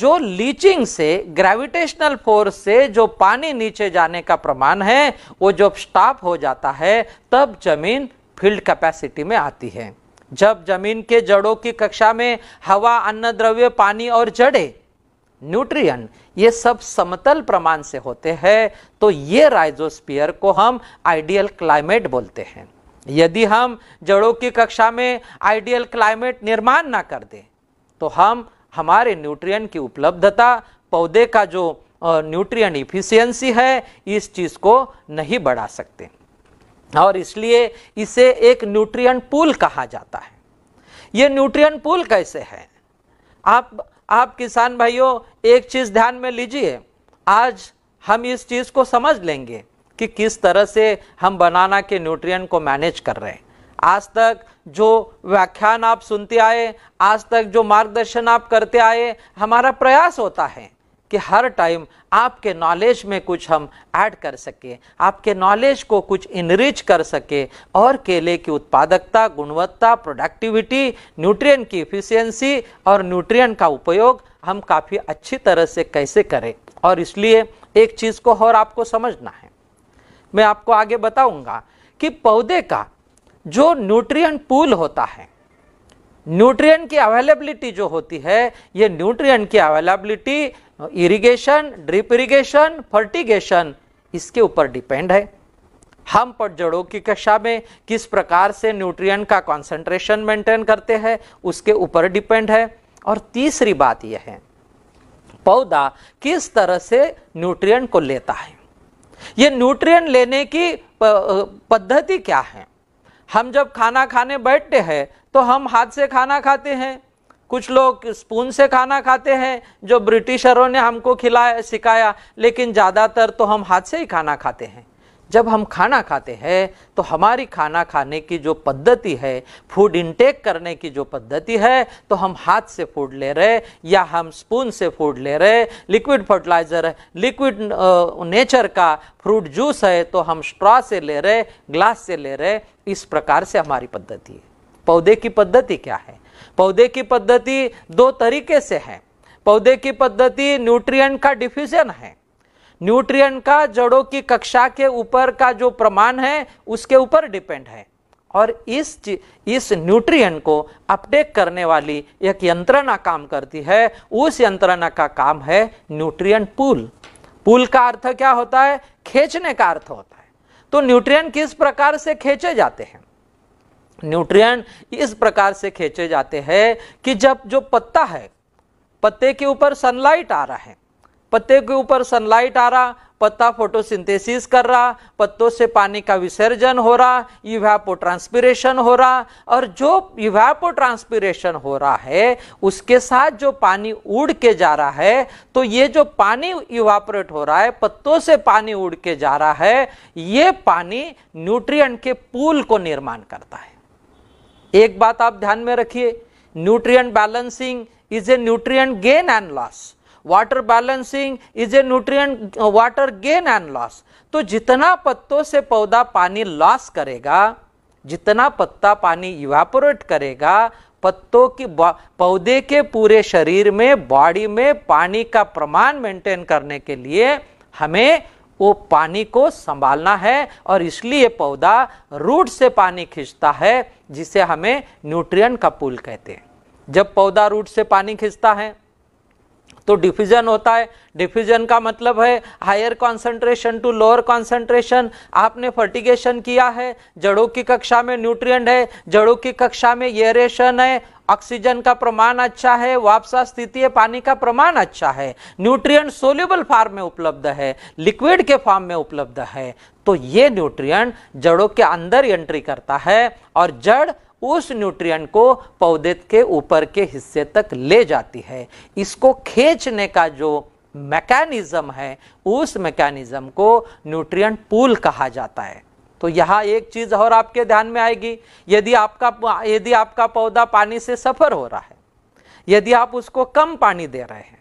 जो लीचिंग से ग्रेविटेशनल फोर्स से जो पानी नीचे जाने का प्रमाण है वो जब स्टॉप हो जाता है तब जमीन फील्ड कैपेसिटी में आती है जब जमीन के जड़ों की कक्षा में हवा अन्न द्रव्य पानी और जड़े न्यूट्रिएंट ये सब समतल प्रमाण से होते हैं तो ये राइजोस्पियर को हम आइडियल क्लाइमेट बोलते हैं यदि हम जड़ों की कक्षा में आइडियल क्लाइमेट निर्माण ना कर दें तो हम हमारे न्यूट्रिएंट की उपलब्धता पौधे का जो न्यूट्रिएंट इफिशियंसी है इस चीज़ को नहीं बढ़ा सकते और इसलिए इसे एक न्यूट्रिएंट पूल कहा जाता है ये न्यूट्रिएंट पूल कैसे है आप आप किसान भाइयों एक चीज़ ध्यान में लीजिए आज हम इस चीज़ को समझ लेंगे कि किस तरह से हम बनाना के न्यूट्रिएंट को मैनेज कर रहे हैं आज तक जो व्याख्यान आप सुनते आए आज तक जो मार्गदर्शन आप करते आए हमारा प्रयास होता है कि हर टाइम आपके नॉलेज में कुछ हम ऐड कर सके आपके नॉलेज को कुछ इनरिच कर सके और केले की उत्पादकता गुणवत्ता प्रोडक्टिविटी न्यूट्रिएंट की इफिशियंसी और न्यूट्रिएंट का उपयोग हम काफ़ी अच्छी तरह से कैसे करें और इसलिए एक चीज़ को और आपको समझना है मैं आपको आगे बताऊंगा कि पौधे का जो न्यूट्रिएंट पूल होता है न्यूट्रिएंट की अवेलेबिलिटी जो होती है ये न्यूट्रिएंट की availability irrigation drip irrigation fertigation इसके ऊपर डिपेंड है हम जड़ों की कक्षा में किस प्रकार से न्यूट्रिएंट का कंसंट्रेशन मेंटेन करते हैं उसके ऊपर डिपेंड है और तीसरी बात यह है पौधा किस तरह से न्यूट्रिएंट को लेता है ये न्यूट्रिएंट लेने की पद्धति क्या है हम जब खाना खाने बैठते हैं तो हम हाथ से खाना खाते हैं कुछ लोग स्पून से खाना खाते हैं जो ब्रिटिशरों ने हमको खिलाया सिखाया लेकिन ज़्यादातर तो हम हाथ से ही खाना खाते हैं जब हम खाना खाते हैं तो हमारी खाना खाने की जो पद्धति है फूड इनटेक करने की जो पद्धति है तो हम हाथ से फूड ले रहे या हम स्पून से फूड ले रहे लिक्विड फर्टिलाइज़र है लिक्विड नेचर का फ्रूट जूस है तो हम स्ट्रॉ से ले रहे ग्लास से ले रहे इस प्रकार से हमारी पद्धति है पौधे की पद्धति क्या है पौधे की पद्धति दो तरीके से है पौधे की पद्धति न्यूट्रिएंट का डिफ्यूजन है न्यूट्रिएंट का जड़ों की कक्षा के ऊपर का जो प्रमाण है उसके ऊपर डिपेंड है और इस इस न्यूट्रिएंट को अपडेट करने वाली एक यंत्रणा काम करती है उस यंत्रणा का काम है न्यूट्रिएंट पुल पुल का अर्थ क्या होता है खींचने का अर्थ होता है तो न्यूट्रिएंट किस प्रकार से खींचे जाते हैं न्यूट्रिएंट इस प्रकार से खींचे जाते हैं कि जब जो पत्ता है पत्ते के ऊपर सनलाइट आ रहा है पत्ते के ऊपर सनलाइट आ रहा पत्ता फोटोसिंथेसिस कर रहा पत्तों से पानी का विसर्जन हो रहा इवेपो ट्रांसपीरेशन हो रहा और जो इवेपो ट्रांसपीरेशन हो रहा है उसके साथ जो पानी उड़ के जा रहा है तो ये जो पानी इवापोरेट हो रहा है पत्तों से पानी उड़ के जा रहा है ये पानी न्यूट्रिएंट के पूल को निर्माण करता है एक बात आप ध्यान में रखिए nutrient balancing is a nutrient gain and loss water balancing is a nutrient water gain and loss तो जितना पत्तों से पौधा पानी लॉस करेगा जितना पत्ता पानी इवेपोरेट करेगा पत्तों की पौधे के पूरे शरीर में बॉडी में पानी का प्रमाण मेंटेन करने के लिए हमें वो पानी को संभालना है और इसलिए पौधा रूट से पानी खींचता है जिसे हमें न्यूट्रिएंट का पुल कहते हैं जब पौधा रूट से पानी खींचता है तो डिफ्यूजन होता है डिफ्यूजन का मतलब है higher concentration to lower concentration आपने फर्टिगेशन किया है जड़ों की कक्षा में न्यूट्रिएंट है जड़ों की कक्षा में एरेशन है ऑक्सीजन का प्रमाण अच्छा है वापसा स्थिति पानी का प्रमाण अच्छा है न्यूट्रिएंट सोल्यूबल फार्म में उपलब्ध है लिक्विड के फॉर्म में उपलब्ध है तो ये न्यूट्रिएंट जड़ों के अंदर एंट्री करता है और जड़ उस न्यूट्रिएंट को पौधे के ऊपर के हिस्से तक ले जाती है इसको खींचने का जो मैकेनिज्म है उस मैकेनिज्म को न्यूट्रिएंट पूल कहा जाता है तो यहाँ एक चीज़ और आपके ध्यान में आएगी यदि आपका यदि आपका पौधा पानी से सफ़र हो रहा है यदि आप उसको कम पानी दे रहे हैं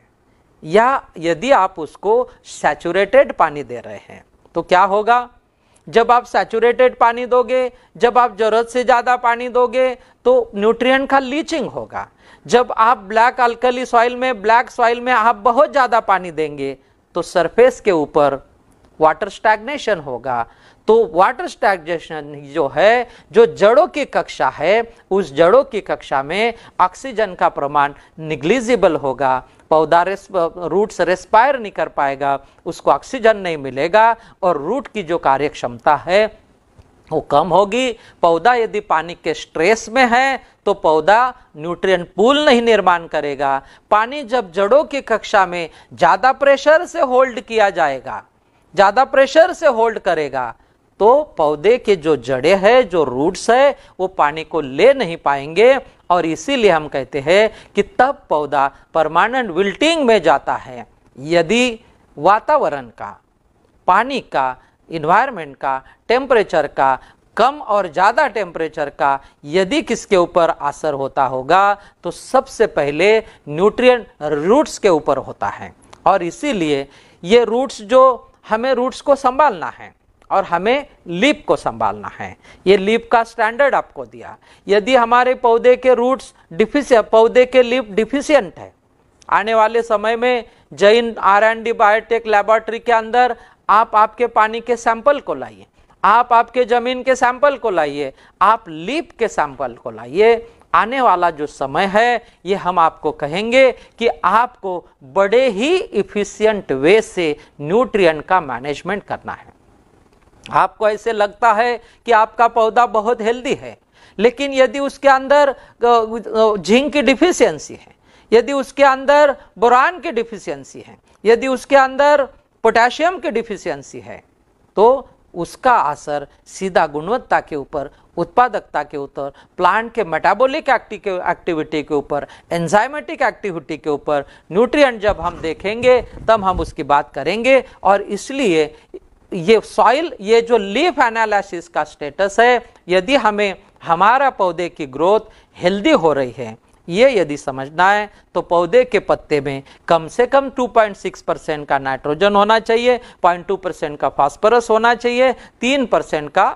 या यदि आप उसको सैचुरेटेड पानी दे रहे हैं तो क्या होगा जब आप सैचुरेटेड पानी दोगे जब आप जरूरत से ज़्यादा पानी दोगे तो न्यूट्रिएंट का लीचिंग होगा जब आप ब्लैक अल्कली सॉइल में ब्लैक सॉइल में आप बहुत ज़्यादा पानी देंगे तो सरफेस के ऊपर वाटर स्टैग्नेशन होगा तो वाटर स्टैगनेशन जो है जो जड़ों की कक्षा है उस जड़ों की कक्षा में ऑक्सीजन का प्रमाण निग्लिजिबल होगा पौधा रेस्प रूट्स रेस्पायर नहीं कर पाएगा उसको ऑक्सीजन नहीं मिलेगा और रूट की जो कार्य क्षमता है वो कम होगी पौधा यदि पानी के स्ट्रेस में है तो पौधा न्यूट्रिएंट पूल नहीं निर्माण करेगा पानी जब जड़ों की कक्षा में ज़्यादा प्रेशर से होल्ड किया जाएगा ज़्यादा प्रेशर से होल्ड करेगा तो पौधे के जो जड़े है जो रूट्स है वो पानी को ले नहीं पाएंगे और इसीलिए हम कहते हैं कि तब पौधा परमानेंट विल्टिंग में जाता है यदि वातावरण का पानी का इन्वायरमेंट का टेम्परेचर का कम और ज़्यादा टेम्परेचर का यदि किसके ऊपर असर होता होगा तो सबसे पहले न्यूट्रिएंट रूट्स के ऊपर होता है और इसीलिए ये रूट्स जो हमें रूट्स को संभालना है और हमें लीप को संभालना है ये लीप का स्टैंडर्ड आपको दिया यदि हमारे पौधे के रूट्स डिफिशिय पौधे के लीप डिफिशियंट है आने वाले समय में Jain R and D biotech laboratory के अंदर आप आपके पानी के सैंपल को लाइए आप आपके ज़मीन के सैंपल को लाइए आप लीप के सैंपल को लाइए आने वाला जो समय है ये हम आपको कहेंगे कि आपको बड़े ही इफ़िशियंट वे से न्यूट्रिएंट का मैनेजमेंट करना है आपको ऐसे लगता है कि आपका पौधा बहुत हेल्दी है लेकिन यदि उसके अंदर जिंक की डिफिशियंसी है यदि उसके अंदर बोरान की डिफिशियंसी है यदि उसके अंदर पोटेशियम की डिफिशियंसी है तो उसका असर सीधा गुणवत्ता के ऊपर उत्पादकता के ऊपर प्लांट के मेटाबॉलिक एक्टिविटी के ऊपर एंजाइमेटिक एक्टिविटी के ऊपर न्यूट्रिएंट जब हम देखेंगे तब हम उसकी बात करेंगे और इसलिए ये सॉइल ये जो लीफ एनालिसिस का स्टेटस है यदि हमें हमारा पौधे की ग्रोथ हेल्दी हो रही है ये यदि समझना है तो पौधे के पत्ते में कम से कम 2.6 परसेंट का नाइट्रोजन होना चाहिए 0.2 परसेंट का फास्फोरस होना चाहिए 3 परसेंट का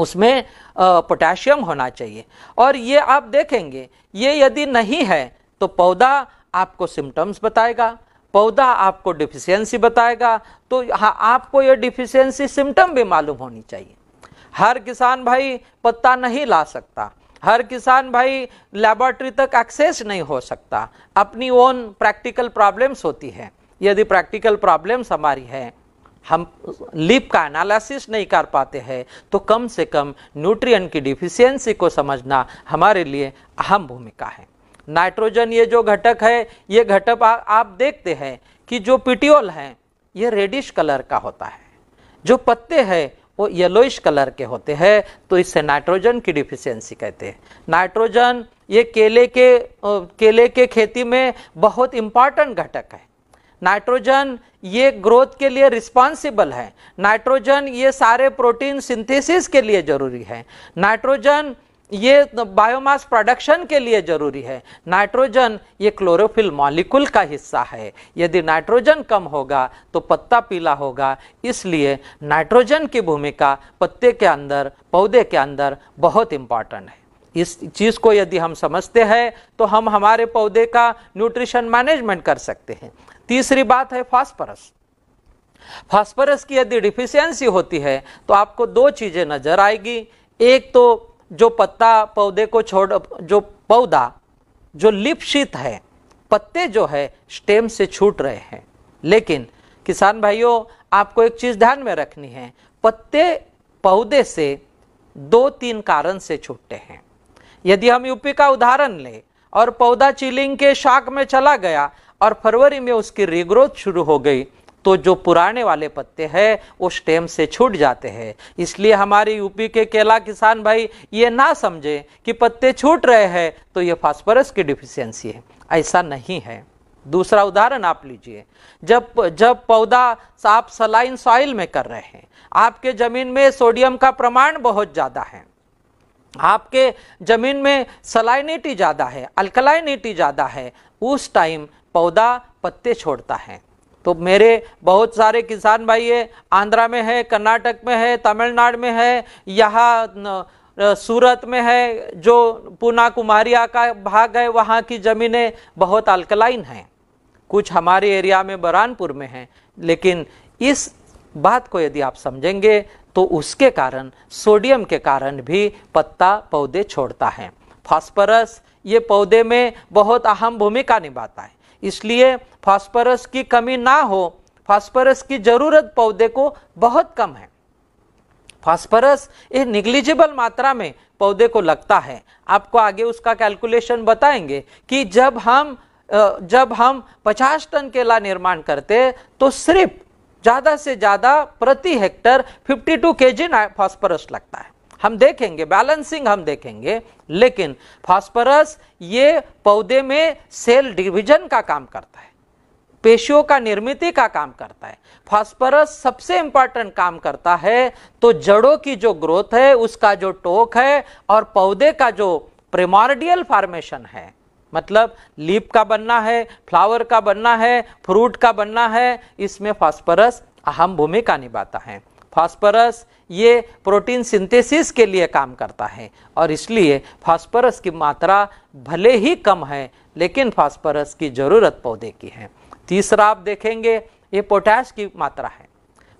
उसमें पोटेशियम होना चाहिए और ये आप देखेंगे ये यदि नहीं है तो पौधा आपको सिम्टम्स बताएगा पौधा आपको डिफिशियंसी बताएगा तो हाँ आपको यह डिफिशियंसी सिम्टम भी मालूम होनी चाहिए हर किसान भाई पत्ता नहीं ला सकता हर किसान भाई लेबोरेटरी तक एक्सेस नहीं हो सकता अपनी ओन प्रैक्टिकल प्रॉब्लम्स होती है यदि प्रैक्टिकल प्रॉब्लम्स हमारी है हम लीप का एनालिसिस नहीं कर पाते हैं तो कम से कम न्यूट्रिएंट की डिफिशियंसी को समझना हमारे लिए अहम भूमिका है नाइट्रोजन ये जो घटक है ये घटक आप देखते हैं कि जो पिटियोल है ये रेडिश कलर का होता है जो पत्ते हैं वो येलोइश कलर के होते हैं तो इससे नाइट्रोजन की डिफिशियंसी कहते हैं नाइट्रोजन ये केले के केले के खेती में बहुत इंपॉर्टेंट घटक है नाइट्रोजन ये ग्रोथ के लिए रिस्पॉन्सिबल है नाइट्रोजन ये सारे प्रोटीन सिंथेसिस के लिए जरूरी है नाइट्रोजन ये बायोमास तो प्रोडक्शन के लिए जरूरी है नाइट्रोजन ये क्लोरोफिल मॉलिक्यूल का हिस्सा है यदि नाइट्रोजन कम होगा तो पत्ता पीला होगा इसलिए नाइट्रोजन की भूमिका पत्ते के अंदर पौधे के अंदर बहुत इम्पॉर्टेंट है इस चीज़ को यदि हम समझते हैं तो हम हमारे पौधे का न्यूट्रिशन मैनेजमेंट कर सकते हैं तीसरी बात है फॉस्फरस फॉस्फरस की यदि डिफिशियंसी होती है तो आपको दो चीज़ें नज़र आएगी एक तो जो पत्ता पौधे को छोड़ जो पौधा जो लिपशित है पत्ते जो है स्टेम से छूट रहे हैं लेकिन किसान भाइयों आपको एक चीज़ ध्यान में रखनी है पत्ते पौधे से दो तीन कारण से छूटते हैं यदि हम यूपी का उदाहरण लें और पौधा चिलिंग के शाक में चला गया और फरवरी में उसकी रिग्रोथ शुरू हो गई तो जो पुराने वाले पत्ते हैं वो स्टेम से छूट जाते हैं इसलिए हमारे यूपी के केला किसान भाई ये ना समझे कि पत्ते छूट रहे हैं तो ये फास्फोरस की डिफिशियंसी है ऐसा नहीं है दूसरा उदाहरण आप लीजिए जब जब पौधा आप सलाइन सॉइल में कर रहे हैं आपके ज़मीन में सोडियम का प्रमाण बहुत ज़्यादा है आपके ज़मीन में सलाइनिटी ज़्यादा है अल्कलाइनिटी ज़्यादा है उस टाइम पौधा पत्ते छोड़ता है तो मेरे बहुत सारे किसान भाई है आंध्रा में है कर्नाटक में है तमिलनाडु में है यहाँ सूरत में है जो पूना कुमारिया का भाग है वहाँ की ज़मीनें बहुत अल्कलाइन हैं कुछ हमारे एरिया में बरानपुर में हैं लेकिन इस बात को यदि आप समझेंगे तो उसके कारण सोडियम के कारण भी पत्ता पौधे छोड़ता है फास्फोरस ये पौधे में बहुत अहम भूमिका निभाता है इसलिए फास्फोरस की कमी ना हो फास्फोरस की जरूरत पौधे को बहुत कम है फास्फोरस एक निग्लिजिबल मात्रा में पौधे को लगता है आपको आगे उसका कैलकुलेशन बताएंगे कि जब हम जब हम 50 टन केला निर्माण करते तो सिर्फ ज़्यादा से ज़्यादा प्रति हेक्टर 52 जी फॉस्फरस लगता है हम देखेंगे बैलेंसिंग हम देखेंगे लेकिन फास्फोरस ये पौधे में सेल डिवीजन का काम करता है पेशियों का निर्मिति का काम करता है फास्फोरस सबसे इंपॉर्टेंट काम करता है तो जड़ों की जो ग्रोथ है उसका जो टोक है और पौधे का जो प्रिमॉर्डियल फॉर्मेशन है मतलब लीप का बनना है फ्लावर का बनना है फ्रूट का बनना है इसमें फास्फोरस अहम भूमिका निभाता है फास्फोरस ये प्रोटीन सिंथेसिस के लिए काम करता है और इसलिए फास्फोरस की मात्रा भले ही कम है लेकिन फास्फोरस की ज़रूरत पौधे की है तीसरा आप देखेंगे ये पोटैश की मात्रा है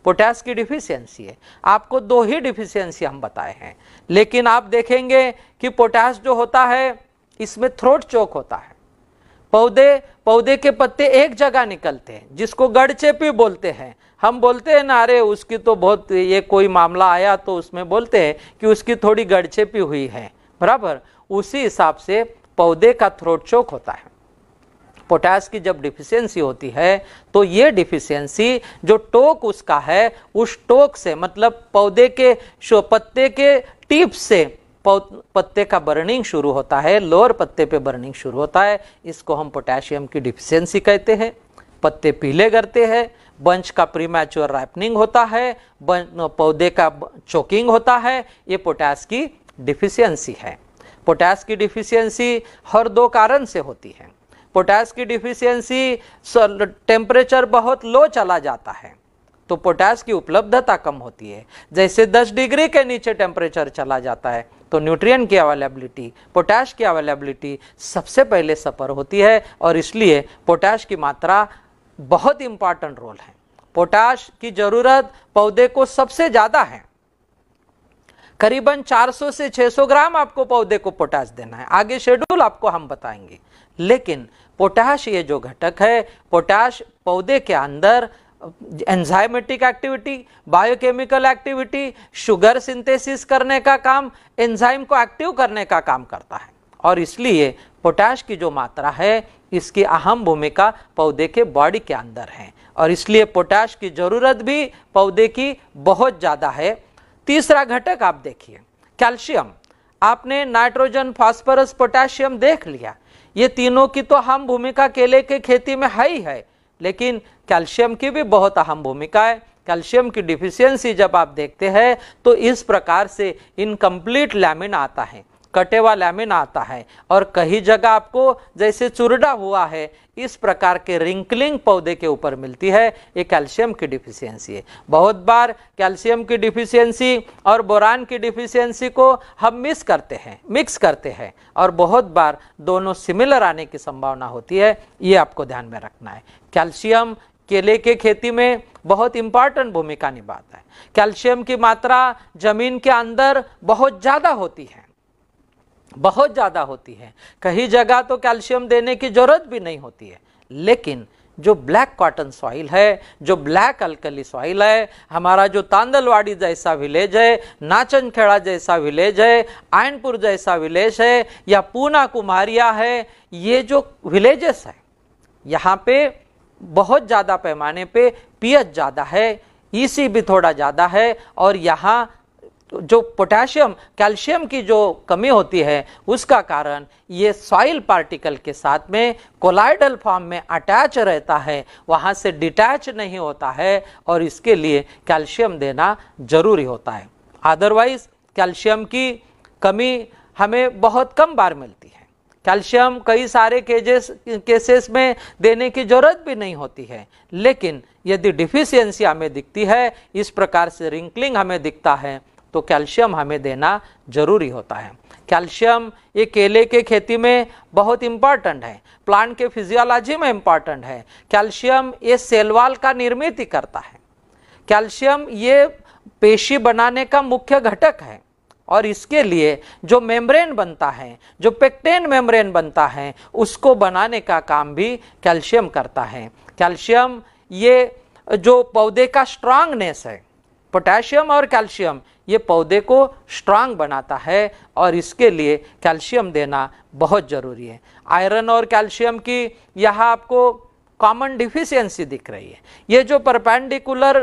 पोटैश की डिफिशियंसी है आपको दो ही डिफिशियंसी हम बताए हैं लेकिन आप देखेंगे कि पोटैश जो होता है इसमें थ्रोट चौक होता है पौधे पौधे के पत्ते एक जगह निकलते हैं जिसको गढ़चेपी बोलते हैं हम बोलते हैं ना अरे उसकी तो बहुत ये कोई मामला आया तो उसमें बोलते हैं कि उसकी थोड़ी गड़छेपी हुई है बराबर उसी हिसाब से पौधे का थ्रोट चोक होता है पोटास की जब डिफिशियंसी होती है तो ये डिफिशियंसी जो टोक उसका है उस टोक से मतलब पौधे के पत्ते के टिप से पत्ते का बर्निंग शुरू होता है लोअर पत्ते पे बर्निंग शुरू होता है इसको हम पोटेशियम की डिफिशियंसी कहते हैं पत्ते पीले करते हैं बंश का प्रीमैच्योर रैपनिंग होता है पौधे का चोकिंग होता है ये पोटैश की डिफिशियंसी है पोटैश की डिफिशियंसी हर दो कारण से होती है पोटैश की डिफिशियंसी टेम्परेचर बहुत लो चला जाता है तो पोटैश की उपलब्धता कम होती है जैसे 10 डिग्री के नीचे टेम्परेचर चला जाता है तो न्यूट्रिएंट की अवेलेबिलिटी पोटैश की अवेलेबिलिटी सबसे पहले सफर होती है और इसलिए पोटैश की मात्रा बहुत इंपॉर्टेंट रोल है पोटाश की जरूरत पौधे को सबसे ज्यादा है करीबन 400 से 600 ग्राम आपको पौधे को पोटाश देना है आगे शेड्यूल आपको हम बताएंगे लेकिन पोटाश ये जो घटक है पोटाश पौधे के अंदर enzymatic activity biochemical activity sugar synthesis करने का काम एंजाइम को एक्टिव करने का काम करता है और इसलिए पोटैश की जो मात्रा है इसकी अहम भूमिका पौधे के बॉडी के अंदर है और इसलिए पोटैश की ज़रूरत भी पौधे की बहुत ज़्यादा है तीसरा घटक आप देखिए कैल्शियम आपने नाइट्रोजन फास्फोरस पोटैशियम देख लिया ये तीनों की तो अहम भूमिका केले के खेती में है ही है लेकिन कैल्शियम की भी बहुत अहम भूमिका है कैल्शियम की डिफिशियंसी जब आप देखते हैं तो इस प्रकार से इनकम्प्लीट लैमिन आता है कटे हुआ लैमिन आता है और कहीं जगह आपको जैसे चुरडा हुआ है इस प्रकार के रिंकलिंग पौधे के ऊपर मिलती है ये कैल्शियम की डिफिशियंसी है बहुत बार कैल्शियम की डिफिशियंसी और बोरान की डिफिशियंसी को हम मिस करते हैं मिक्स करते हैं और बहुत बार दोनों सिमिलर आने की संभावना होती है ये आपको ध्यान में रखना है कैल्शियम केले के खेती में बहुत इंपॉर्टेंट भूमिका निभाता है कैल्शियम की मात्रा जमीन के अंदर बहुत ज़्यादा होती है बहुत ज़्यादा होती है कहीं जगह तो कैल्शियम देने की ज़रूरत भी नहीं होती है लेकिन जो ब्लैक कॉटन सॉइल है जो ब्लैक अल्कली सॉइल है हमारा जो तांदलवाड़ी जैसा विलेज है नाचनखेड़ा जैसा विलेज है आयनपुर जैसा विलेज है या पूना कुमारिया है ये जो विलेजेस है यहाँ पे बहुत ज़्यादा पैमाने पे पीएच ज़्यादा है ईसी भी थोड़ा ज़्यादा है और यहाँ जो पोटेशियम कैल्शियम की जो कमी होती है उसका कारण ये सॉइल पार्टिकल के साथ में कोलाइडल फॉर्म में अटैच रहता है वहाँ से डिटैच नहीं होता है और इसके लिए कैल्शियम देना जरूरी होता है अदरवाइज कैल्शियम की कमी हमें बहुत कम बार मिलती है कैल्शियम कई सारे केजेस केसेस में देने की ज़रूरत भी नहीं होती है लेकिन यदि डिफिशियंसी हमें दिखती है इस प्रकार से रिंकलिंग हमें दिखता है तो कैल्शियम हमें देना जरूरी होता है कैल्शियम ये केले के खेती में बहुत इम्पॉर्टेंट है प्लांट के फिजियोलॉजी में इम्पॉर्टेंट है कैल्शियम ये सेलवाल का निर्मित ही करता है कैल्शियम ये पेशी बनाने का मुख्य घटक है और इसके लिए जो मेम्ब्रेन बनता है जो पेक्टेन मेम्ब्रेन बनता है उसको बनाने का काम भी कैल्शियम करता है कैल्शियम ये जो पौधे का स्ट्रांगनेस है पोटेशियम और कैल्शियम ये पौधे को स्ट्रांग बनाता है और इसके लिए कैल्शियम देना बहुत ज़रूरी है आयरन और कैल्शियम की यह आपको कॉमन डिफिशियंसी दिख रही है ये जो परपेंडिकुलर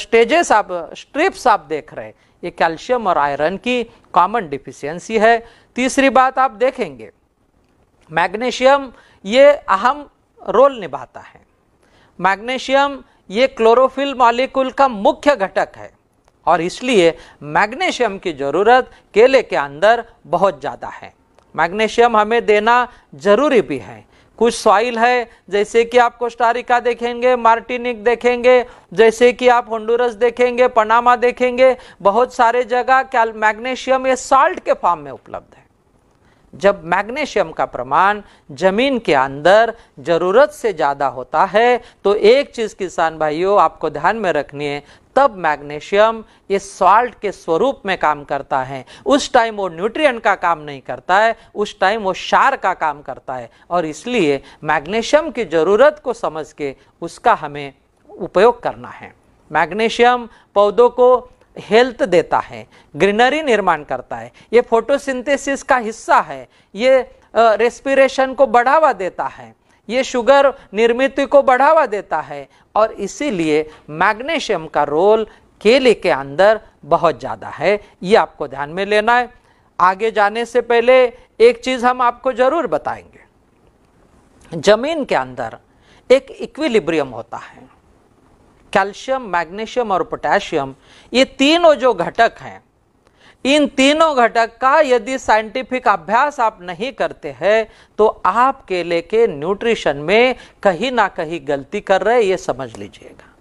स्टेजेस आप स्ट्रिप्स आप देख रहे हैं ये कैल्शियम और आयरन की कॉमन डिफिशियंसी है तीसरी बात आप देखेंगे मैग्नीशियम ये अहम रोल निभाता है मैग्नीशियम ये क्लोरोफिल मॉलिक्यूल का मुख्य घटक है और इसलिए मैग्नीशियम की ज़रूरत केले के अंदर बहुत ज़्यादा है मैग्नीशियम हमें देना ज़रूरी भी है कुछ सॉइल है जैसे कि आप कोस्टारिका देखेंगे मार्टिनिक देखेंगे जैसे कि आप होंडुरस देखेंगे पनामा देखेंगे बहुत सारे जगह क्या मैग्नीशियम ये सॉल्ट के फॉर्म में उपलब्ध है जब मैग्नेशियम का प्रमाण जमीन के अंदर जरूरत से ज़्यादा होता है तो एक चीज़ किसान भाइयों आपको ध्यान में रखनी है तब मैग्नेशियम ये सॉल्ट के स्वरूप में काम करता है उस टाइम वो न्यूट्रिएंट का काम नहीं करता है उस टाइम वो शार का काम करता है और इसलिए मैग्नेशियम की ज़रूरत को समझ के उसका हमें उपयोग करना है मैग्नेशियम पौधों को हेल्थ देता है ग्रीनरी निर्माण करता है ये फोटोसिंथेसिस का हिस्सा है ये रेस्पिरेशन को बढ़ावा देता है ये शुगर निर्मित को बढ़ावा देता है और इसीलिए मैग्नीशियम का रोल केले के अंदर बहुत ज़्यादा है ये आपको ध्यान में लेना है आगे जाने से पहले एक चीज़ हम आपको ज़रूर बताएंगे जमीन के अंदर एक इक्विलिब्रियम होता है कैल्शियम मैग्नीशियम और पोटेशियम ये तीनों जो घटक हैं इन तीनों घटक का यदि साइंटिफिक अभ्यास आप नहीं करते हैं तो आप केले के न्यूट्रिशन में कहीं ना कहीं गलती कर रहे ये समझ लीजिएगा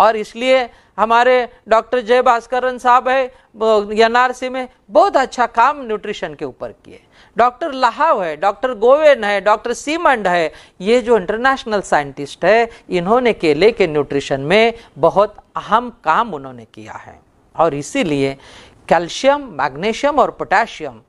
और इसलिए हमारे डॉक्टर जय भास्करन साहब है एन में बहुत अच्छा काम न्यूट्रिशन के ऊपर किए डॉक्टर लाहाव है डॉक्टर गोवेन है डॉक्टर सीमंड है ये जो इंटरनेशनल साइंटिस्ट है इन्होंने केले के न्यूट्रिशन में बहुत अहम काम उन्होंने किया है और इसीलिए कैल्शियम मैग्नीशियम और पोटेशियम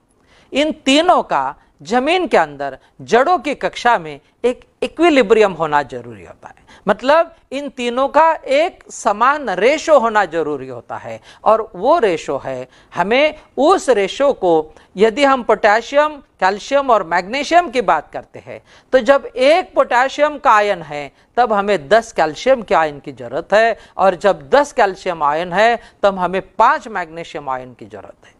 इन तीनों का जमीन के अंदर जड़ों की कक्षा में एक इक्विलिब्रियम होना जरूरी होता है मतलब इन तीनों का एक समान रेशो होना जरूरी होता है और वो रेशो है हमें उस रेशो को यदि हम पोटेशियम कैल्शियम और मैग्नीशियम की बात करते हैं तो जब एक पोटेशियम का आयन है तब हमें 10 कैल्शियम के आयन की ज़रूरत है और जब 10 कैल्शियम आयन है तब हमें 5 मैग्नीशियम आयन की ज़रूरत है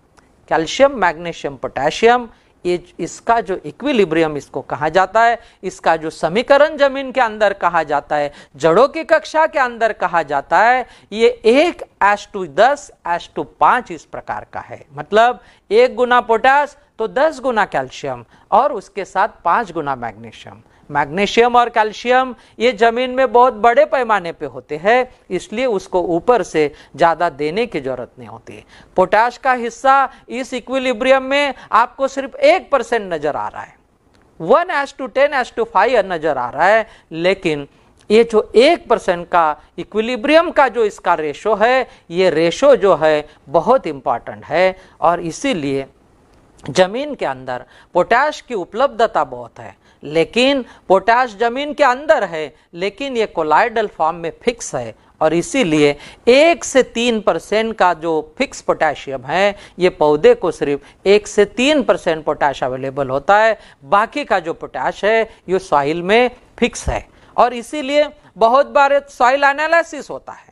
कैल्शियम मैग्नीशियम पोटेशियम ये इसका जो इक्विलिब्रियम इसको कहा जाता है इसका जो समीकरण जमीन के अंदर कहा जाता है जड़ों की कक्षा के अंदर कहा जाता है ये एक एस टू दस एस टू पांच इस प्रकार का है मतलब एक गुना पोटास तो दस गुना कैल्शियम और उसके साथ पांच गुना मैग्नीशियम मैग्नीशियम और कैल्शियम ये जमीन में बहुत बड़े पैमाने पे होते हैं इसलिए उसको ऊपर से ज़्यादा देने की ज़रूरत नहीं होती पोटाश का हिस्सा इस इक्विलिब्रियम में आपको सिर्फ एक परसेंट नज़र आ रहा है one is to ten is to five नज़र आ रहा है लेकिन ये जो एक परसेंट का इक्विलिब्रियम का जो इसका रेशो है ये रेशो जो है बहुत इंपॉर्टेंट है और इसीलिए जमीन के अंदर पोटैश की उपलब्धता बहुत है लेकिन पोटैश जमीन के अंदर है लेकिन ये कोलाइडल फॉर्म में फिक्स है और इसीलिए एक से तीन परसेंट का जो फिक्स पोटेशियम है ये पौधे को सिर्फ एक से तीन परसेंट पोटैश अवेलेबल होता है बाकी का जो पोटैश है ये सॉइल में फिक्स है और इसीलिए बहुत बार सॉइल एनालिसिस होता है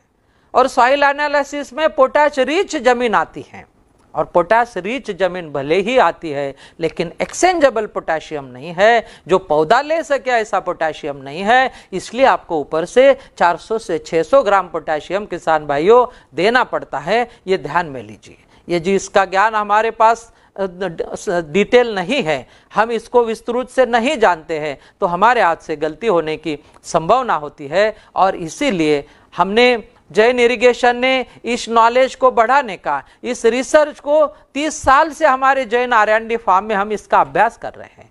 और सॉइल एनालिसिस में पोटैश रिच जमीन आती है और पोटास रिच जमीन भले ही आती है लेकिन एक्सचेंजेबल पोटेशियम नहीं है जो पौधा ले सके ऐसा पोटेशियम नहीं है इसलिए आपको ऊपर से 400 से 600 ग्राम पोटेशियम किसान भाइयों देना पड़ता है ये ध्यान में लीजिए ये जी इसका ज्ञान हमारे पास डिटेल नहीं है हम इसको विस्तृत से नहीं जानते हैं तो हमारे हाथ से गलती होने की संभावना होती है और इसीलिए हमने जैन इरिगेशन ने इस नॉलेज को बढ़ाने का इस रिसर्च को 30 साल से हमारे जैन आर फार्म में हम इसका अभ्यास कर रहे हैं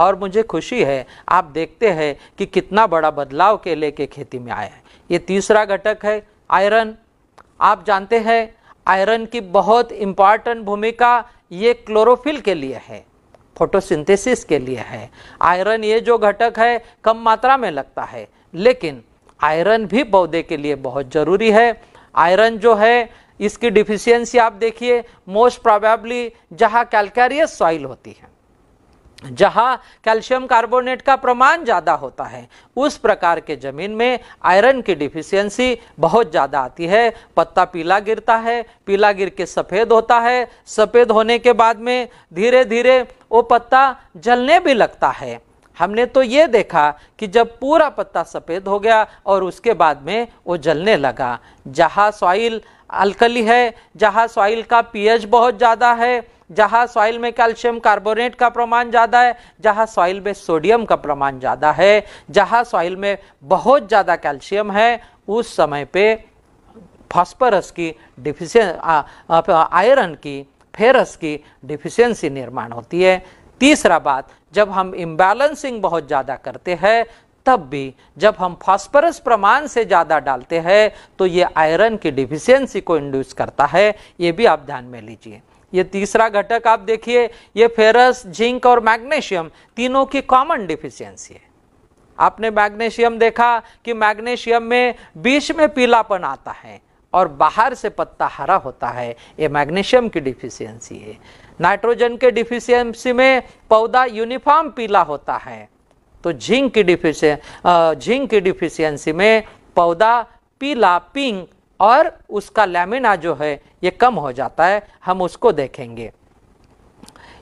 और मुझे खुशी है आप देखते हैं कि कितना बड़ा बदलाव के लेके खेती में आया है ये तीसरा घटक है आयरन आप जानते हैं आयरन की बहुत इंपॉर्टेंट भूमिका ये क्लोरोफिल के लिए है फोटोसिंथेसिस के लिए है आयरन ये जो घटक है कम मात्रा में लगता है लेकिन आयरन भी पौधे के लिए बहुत ज़रूरी है आयरन जो है इसकी डिफिशियंसी आप देखिए मोस्ट प्रोबेबली जहाँ कैलकेरियस सॉइल होती है जहाँ कैल्शियम कार्बोनेट का प्रमाण ज़्यादा होता है उस प्रकार के ज़मीन में आयरन की डिफिशियंसी बहुत ज़्यादा आती है पत्ता पीला गिरता है पीला गिर के सफ़ेद होता है सफ़ेद होने के बाद में धीरे धीरे वो पत्ता जलने भी लगता है हमने तो ये देखा कि जब पूरा पत्ता सफ़ेद हो गया और उसके बाद में वो जलने लगा जहाँ सॉइल अल्कली है जहाँ सॉइल का पीएच बहुत ज़्यादा है जहाँ सॉइल में कैल्शियम कार्बोनेट का प्रमाण ज़्यादा है जहाँ सॉइल में सोडियम का प्रमाण ज़्यादा है जहाँ सॉइल में बहुत ज़्यादा कैल्शियम है उस समय पे फॉस्परस की डिफिशियन आयरन की फेरस की डिफिशेंसी निर्माण होती है तीसरा बात जब हम इम्बैलेंसिंग बहुत ज़्यादा करते हैं तब भी जब हम फास्फोरस प्रमाण से ज़्यादा डालते हैं तो ये आयरन की डिफिशियंसी को इंड्यूस करता है ये भी आप ध्यान में लीजिए ये तीसरा घटक आप देखिए ये फेरस जिंक और मैग्नीशियम तीनों की कॉमन डिफिशियंसी है आपने मैग्नीशियम देखा कि मैग्नीशियम में बीच में पीलापन आता है और बाहर से पत्ता हरा होता है ये मैग्नीशियम की डिफिशियंसी है नाइट्रोजन के डिफिशियंसी में पौधा यूनिफॉर्म पीला होता है तो झिंक की डिफिश झिंक की डिफिशियंसी में पौधा पीला पिंक और उसका लेमिना जो है ये कम हो जाता है हम उसको देखेंगे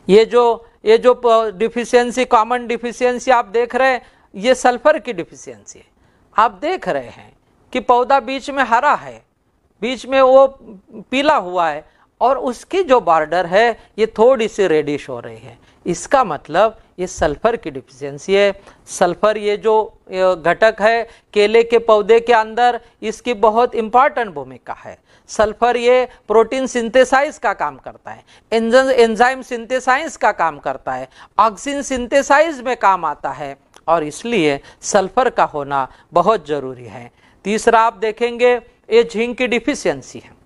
ये जो ये जो डिफिशियंसी कॉमन डिफिशियंसी आप देख रहे हैं ये सल्फर की डिफिशियंसी है आप देख रहे हैं कि पौधा बीच में हरा है बीच में वो पीला हुआ है और उसकी जो बॉर्डर है ये थोड़ी सी रेडिश हो रही है इसका मतलब ये सल्फर की डिफिशेंसी है सल्फर ये जो घटक है केले के पौधे के अंदर इसकी बहुत इम्पॉर्टेंट भूमिका है सल्फर ये प्रोटीन सिंथेसाइज का काम करता है एंजाइम सिंथेसाइज का काम करता है ऑक्सीजन सिंथेसाइज में काम आता है और इसलिए सल्फर का होना बहुत ज़रूरी है तीसरा आप देखेंगे ये झिंक की डिफिशेंसी है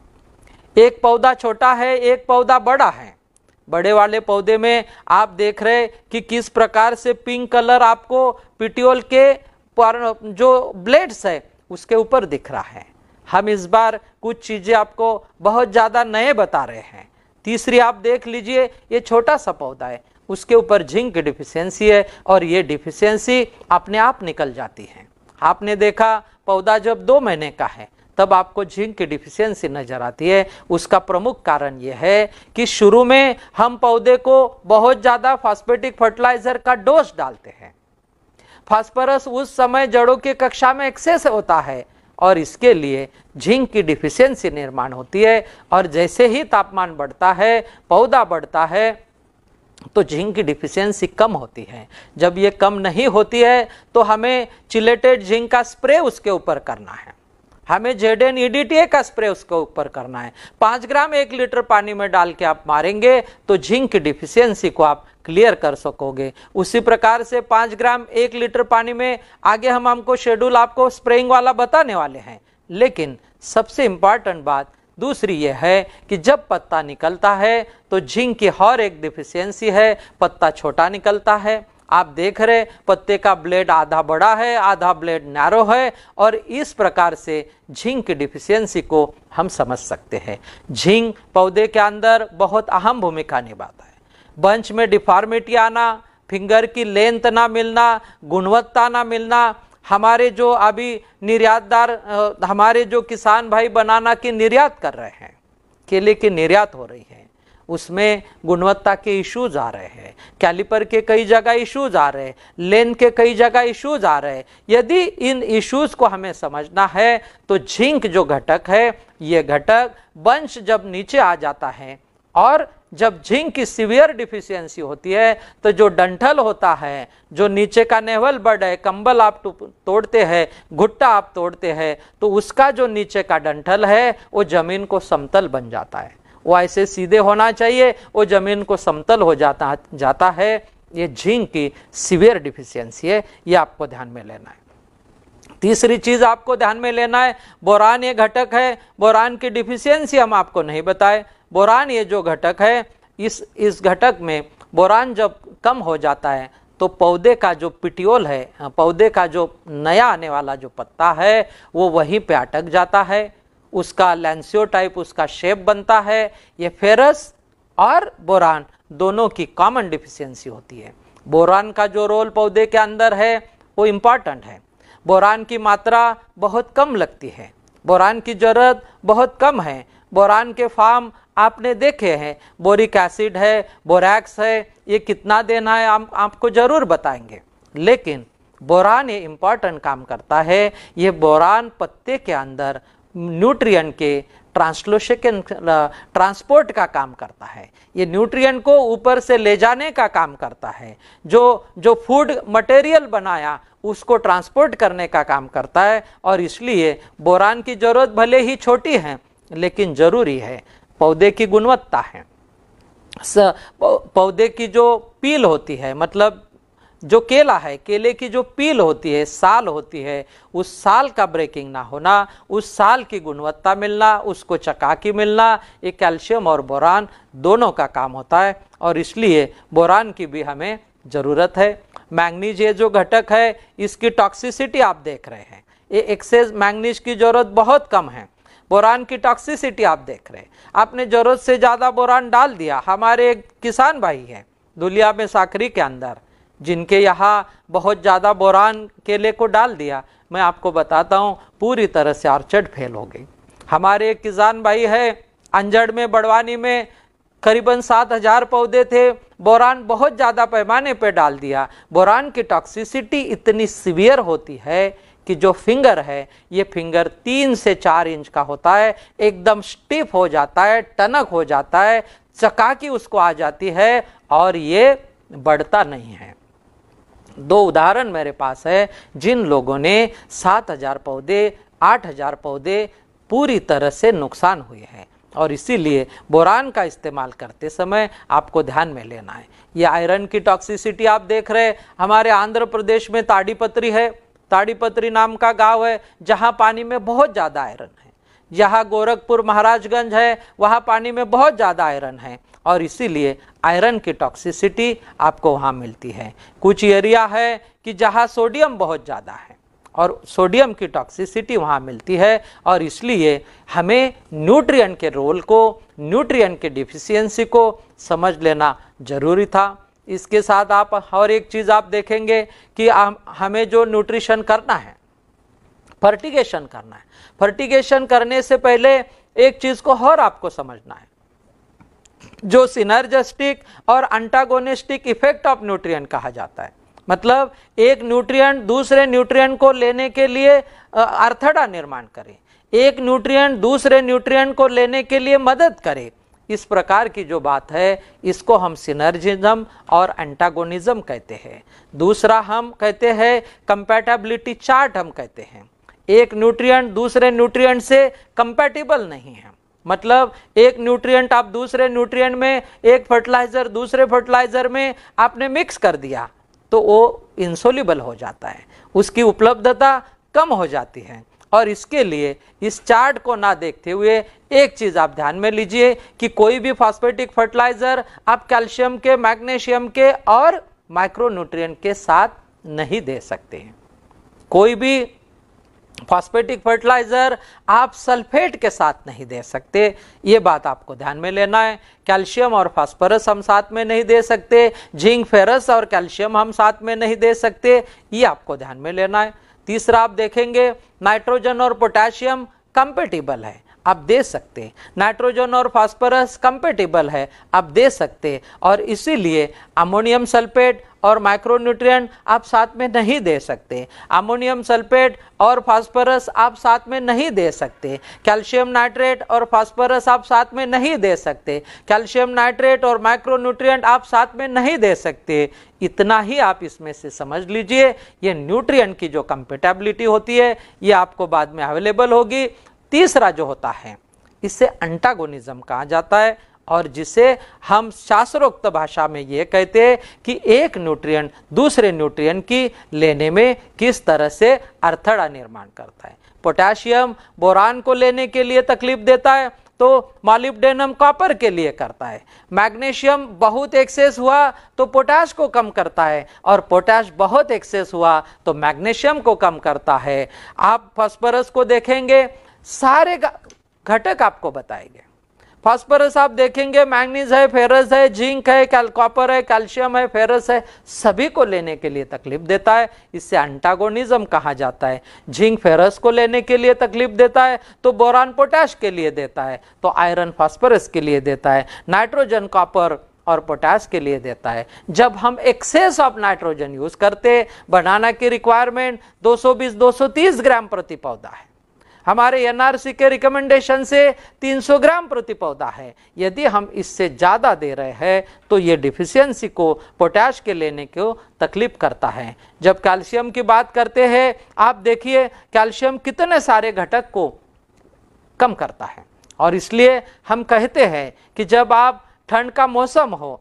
एक पौधा छोटा है एक पौधा बड़ा है बड़े वाले पौधे में आप देख रहे कि किस प्रकार से पिंक कलर आपको पिटियोल के जो ब्लेड्स है उसके ऊपर दिख रहा है हम इस बार कुछ चीज़ें आपको बहुत ज़्यादा नए बता रहे हैं तीसरी आप देख लीजिए ये छोटा सा पौधा है उसके ऊपर झिंक डिफिशियंसी है और ये डिफिशियंसी अपने आप निकल जाती है आपने देखा पौधा जब दो महीने का है तब आपको जिंक की डिफिशियंसी नज़र आती है उसका प्रमुख कारण यह है कि शुरू में हम पौधे को बहुत ज़्यादा फास्पेटिक फर्टिलाइजर का डोज डालते हैं फास्फोरस उस समय जड़ों की कक्षा में एक्सेस होता है और इसके लिए झिंक की डिफिशियंसी निर्माण होती है और जैसे ही तापमान बढ़ता है पौधा बढ़ता है तो झिंक की डिफिशियंसी कम होती है जब ये कम नहीं होती है तो हमें चिलेटेड झिंक का स्प्रे उसके ऊपर करना है हमें जेड e एन का स्प्रे उसके ऊपर करना है पाँच ग्राम एक लीटर पानी में डाल के आप मारेंगे तो झिंक की डिफिशियंसी को आप क्लियर कर सकोगे उसी प्रकार से पाँच ग्राम एक लीटर पानी में आगे हम हमको शेड्यूल आपको स्प्रेइंग वाला बताने वाले हैं लेकिन सबसे इम्पॉर्टेंट बात दूसरी यह है कि जब पत्ता निकलता है तो झिंक की हर एक डिफिशियंसी है पत्ता छोटा निकलता है आप देख रहे पत्ते का ब्लेड आधा बड़ा है आधा ब्लेड नैरो है और इस प्रकार से झिंक की डिफिशियंसी को हम समझ सकते हैं झिंक पौधे के अंदर बहुत अहम भूमिका निभाता है बंच में डिफॉर्मिटी आना फिंगर की लेंथ ना मिलना गुणवत्ता ना मिलना हमारे जो अभी निर्यातदार हमारे जो किसान भाई बनाना की निर्यात कर रहे हैं केले की निर्यात हो रही है उसमें गुणवत्ता के इश्यूज आ रहे हैं कैलिपर के कई जगह इश्यूज आ रहे हैं लेन के कई जगह इश्यूज आ रहे हैं यदि इन इश्यूज को हमें समझना है तो झिंक जो घटक है ये घटक वंश जब नीचे आ जाता है और जब झिंक की सीवियर डिफिशियंसी होती है तो जो डंठल होता है जो नीचे का नेवल बर्ड है कंबल आप तोड़ते हैं घुट्टा आप तोड़ते हैं तो उसका जो नीचे का डंठल है वो जमीन को समतल बन जाता है वो ऐसे सीधे होना चाहिए वो ज़मीन को समतल हो जाता जाता है ये झिंक की सीवियर डिफिशियंसी है ये आपको ध्यान में लेना है तीसरी चीज़ आपको ध्यान में लेना है बोरान ये घटक है बोरान की डिफिशियंसी हम आपको नहीं बताए बोरान ये जो घटक है इस इस घटक में बोरान जब कम हो जाता है तो पौधे का जो पिटियोल है पौधे का जो नया आने वाला जो पत्ता है वो वहीं पे अटक जाता है उसका लेंसियोटाइप उसका शेप बनता है ये फेरस और बोरान दोनों की कॉमन डिफिशियंसी होती है बोरान का जो रोल पौधे के अंदर है वो इम्पॉर्टेंट है बोरान की मात्रा बहुत कम लगती है बोरान की ज़रूरत बहुत कम है बोरान के फार्म आपने देखे हैं बोरिक एसिड है बोरैक्स है ये कितना देना है हम आप, आपको ज़रूर बताएंगे लेकिन बोरान ये इम्पॉर्टेंट काम करता है ये बोरान पत्ते के अंदर न्यूट्रिएंट के ट्रांसलोशन ट्रांसपोर्ट का काम करता है ये न्यूट्रिएंट को ऊपर से ले जाने का काम करता है जो जो फूड मटेरियल बनाया उसको ट्रांसपोर्ट करने का काम करता है और इसलिए बोरान की ज़रूरत भले ही छोटी है लेकिन ज़रूरी है पौधे की गुणवत्ता है पौधे की जो पील होती है मतलब जो केला है केले की जो पील होती है साल होती है उस साल का ब्रेकिंग ना होना उस साल की गुणवत्ता मिलना उसको चकाकी मिलना ये कैल्शियम और बोरान दोनों का काम होता है और इसलिए बोरान की भी हमें ज़रूरत है मैंगनीज ये जो घटक है इसकी टॉक्सिसिटी आप देख रहे हैं ये एक्सेस मैंगनीज की ज़रूरत बहुत कम है बोरान की टॉक्सिसिटी आप देख रहे हैं आपने ज़रूरत से ज़्यादा बोरान डाल दिया हमारे एक किसान भाई हैं दुलिया में साखरी के अंदर जिनके यहाँ बहुत ज़्यादा बोरान केले को डाल दिया मैं आपको बताता हूँ पूरी तरह से आर्चड फेल हो गई हमारे एक किसान भाई है अंजड़ में बड़वानी में करीबन सात हजार पौधे थे बोरान बहुत ज़्यादा पैमाने पर डाल दिया बोरान की टॉक्सिसिटी इतनी सीवियर होती है कि जो फिंगर है ये फिंगर तीन से चार इंच का होता है एकदम स्टिफ हो जाता है टनक हो जाता है चकाकी उसको आ जाती है और ये बढ़ता नहीं है दो उदाहरण मेरे पास है जिन लोगों ने सात हजार पौधे आठ हजार पौधे पूरी तरह से नुकसान हुए हैं और इसीलिए बोरान का इस्तेमाल करते समय आपको ध्यान में लेना है ये आयरन की टॉक्सिसिटी आप देख रहे हैं हमारे आंध्र प्रदेश में ताड़ीपत्री है ताड़ीपत्री नाम का गांव है जहाँ पानी में बहुत ज़्यादा आयरन है यहाँ गोरखपुर महाराजगंज है वहाँ पानी में बहुत ज़्यादा आयरन है और इसीलिए आयरन की टॉक्सिसिटी आपको वहाँ मिलती है कुछ एरिया है कि जहाँ सोडियम बहुत ज़्यादा है और सोडियम की टॉक्सिसिटी वहाँ मिलती है और इसलिए हमें न्यूट्रिएंट के रोल को न्यूट्रिएंट के डिफिशियंसी को समझ लेना ज़रूरी था इसके साथ आप और एक चीज़ आप देखेंगे कि हमें जो न्यूट्रिशन करना है फर्टिगेशन करना है फर्टिगेशन करने से पहले एक चीज़ को और आपको समझना है जो सिनर्जस्टिक और अंटागोनिस्टिक इफेक्ट ऑफ न्यूट्रिएंट कहा जाता है मतलब एक न्यूट्रिएंट दूसरे न्यूट्रिएंट को लेने के लिए अर्थडा निर्माण करे एक न्यूट्रिएंट दूसरे न्यूट्रिएंट को लेने के लिए मदद करे इस प्रकार की जो बात है इसको हम सिनर्जिज्म और एंटागोनिज्म कहते हैं दूसरा हम कहते हैं कंपैटिबिलिटी चार्ट हम कहते हैं एक न्यूट्रिएंट दूसरे न्यूट्रिएंट से कंपैटिबल नहीं है मतलब एक न्यूट्रिएंट आप दूसरे न्यूट्रिएंट में एक फर्टिलाइजर दूसरे फर्टिलाइजर में आपने मिक्स कर दिया तो वो इंसोल्यूबल हो जाता है उसकी उपलब्धता कम हो जाती है और इसके लिए इस चार्ट को ना देखते हुए एक चीज़ आप ध्यान में लीजिए कि कोई भी फॉस्फेटिक फर्टिलाइज़र आप कैल्शियम के मैग्नेशियम के और माइक्रोन्यूट्रिएंट के साथ नहीं दे सकते कोई भी फॉस्फेटिक फर्टिलाइज़र आप सल्फेट के साथ नहीं दे सकते ये बात आपको ध्यान में लेना है कैल्शियम और फास्फोरस हम साथ में नहीं दे सकते जिंक फेरस और कैल्शियम हम साथ में नहीं दे सकते ये आपको ध्यान में लेना है तीसरा आप देखेंगे नाइट्रोजन और पोटेशियम कंपेटिबल है आप दे सकते हैं नाइट्रोजन और फास्फोरस कंपेटेबल है आप दे सकते हैं और इसीलिए अमोनियम सल्फेट और माइक्रोन्यूट्रिएंट आप साथ में नहीं दे सकते अमोनियम सल्फेट और फास्फोरस आप साथ में नहीं दे सकते कैल्शियम नाइट्रेट और फास्फोरस आप साथ में नहीं दे सकते कैल्शियम नाइट्रेट और माइक्रोन्यूट्रिएंट आप साथ में नहीं दे सकते इतना ही आप इसमें से समझ लीजिए ये न्यूट्रिएंट की जो कंपेटेबिलिटी होती है ये आपको बाद में अवेलेबल होगी तीसरा जो होता है इसे अंटागोनिज्म कहा जाता है और जिसे हम शास्त्रोक्त भाषा में ये कहते हैं कि एक न्यूट्रिएंट दूसरे न्यूट्रिएंट की लेने में किस तरह से अर्थड़ा निर्माण करता है पोटेशियम बोरान को लेने के लिए तकलीफ देता है तो मालिबडेनम कॉपर के लिए करता है मैग्नीशियम बहुत एक्सेस हुआ तो पोटाश को कम करता है और पोटाश बहुत एक्सेस हुआ तो मैग्नीशियम को कम करता है आप फॉस्फोरस को देखेंगे सारे घटक आपको बताएंगे फास्फोरस आप देखेंगे मैंगनीज है फेरस है जिंक है कैल कॉपर है कैल्शियम है फेरस है सभी को लेने के लिए तकलीफ देता है इससे अंटागोनिज्म कहा जाता है जिंक फेरस को लेने के लिए तकलीफ देता है तो बोरान पोटैश के लिए देता है तो आयरन फास्फोरस के लिए देता है नाइट्रोजन कॉपर और पोटास के लिए देता है जब हम एक्सेस ऑफ नाइट्रोजन यूज़ करते बनाना की रिक्वायरमेंट दो सौ ग्राम प्रति पौधा है हमारे एनआरसी के रिकमेंडेशन से 300 ग्राम प्रति पौधा है यदि हम इससे ज़्यादा दे रहे हैं तो ये डिफिशियंसी को पोटैश के लेने को तकलीफ करता है जब कैल्शियम की बात करते हैं आप देखिए कैल्शियम कितने सारे घटक को कम करता है और इसलिए हम कहते हैं कि जब आप ठंड का मौसम हो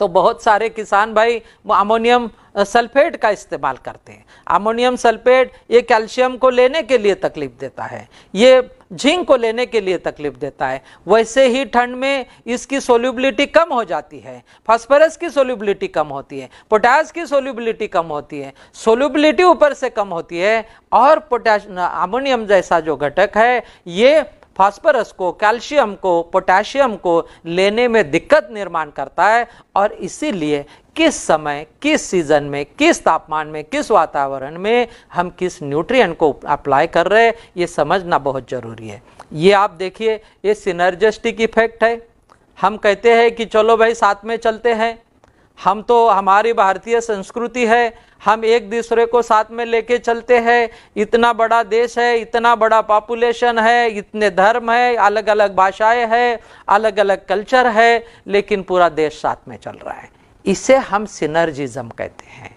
तो बहुत सारे किसान भाई अमोनियम सल्फेट uh, का इस्तेमाल करते हैं अमोनियम सल्फेट ये कैल्शियम को लेने के लिए तकलीफ देता है ये झिंक को लेने के लिए तकलीफ देता है वैसे ही ठंड में इसकी सोल्यूबिलिटी कम हो जाती है फास्फोरस की सोल्यूबिलिटी कम होती है पोटास की सोल्यूबिलिटी कम होती है सोल्यूबिलिटी ऊपर से कम होती है और पोटास अमोनियम uh, जैसा जो घटक है ये फास्फोरस को कैल्शियम को पोटेशियम को लेने में दिक्कत निर्माण करता है और इसीलिए किस समय किस सीजन में किस तापमान में किस वातावरण में हम किस न्यूट्रिएंट को अप्लाई कर रहे हैं ये समझना बहुत ज़रूरी है ये आप देखिए ये सिनर्जिस्टिक इफेक्ट है हम कहते हैं कि चलो भाई साथ में चलते हैं हम तो हमारी भारतीय संस्कृति है हम एक दूसरे को साथ में लेके चलते हैं इतना बड़ा देश है इतना बड़ा पॉपुलेशन है इतने धर्म है अलग अलग भाषाएं हैं अलग अलग कल्चर है लेकिन पूरा देश साथ में चल रहा है इसे हम सिनर्जिज्म कहते हैं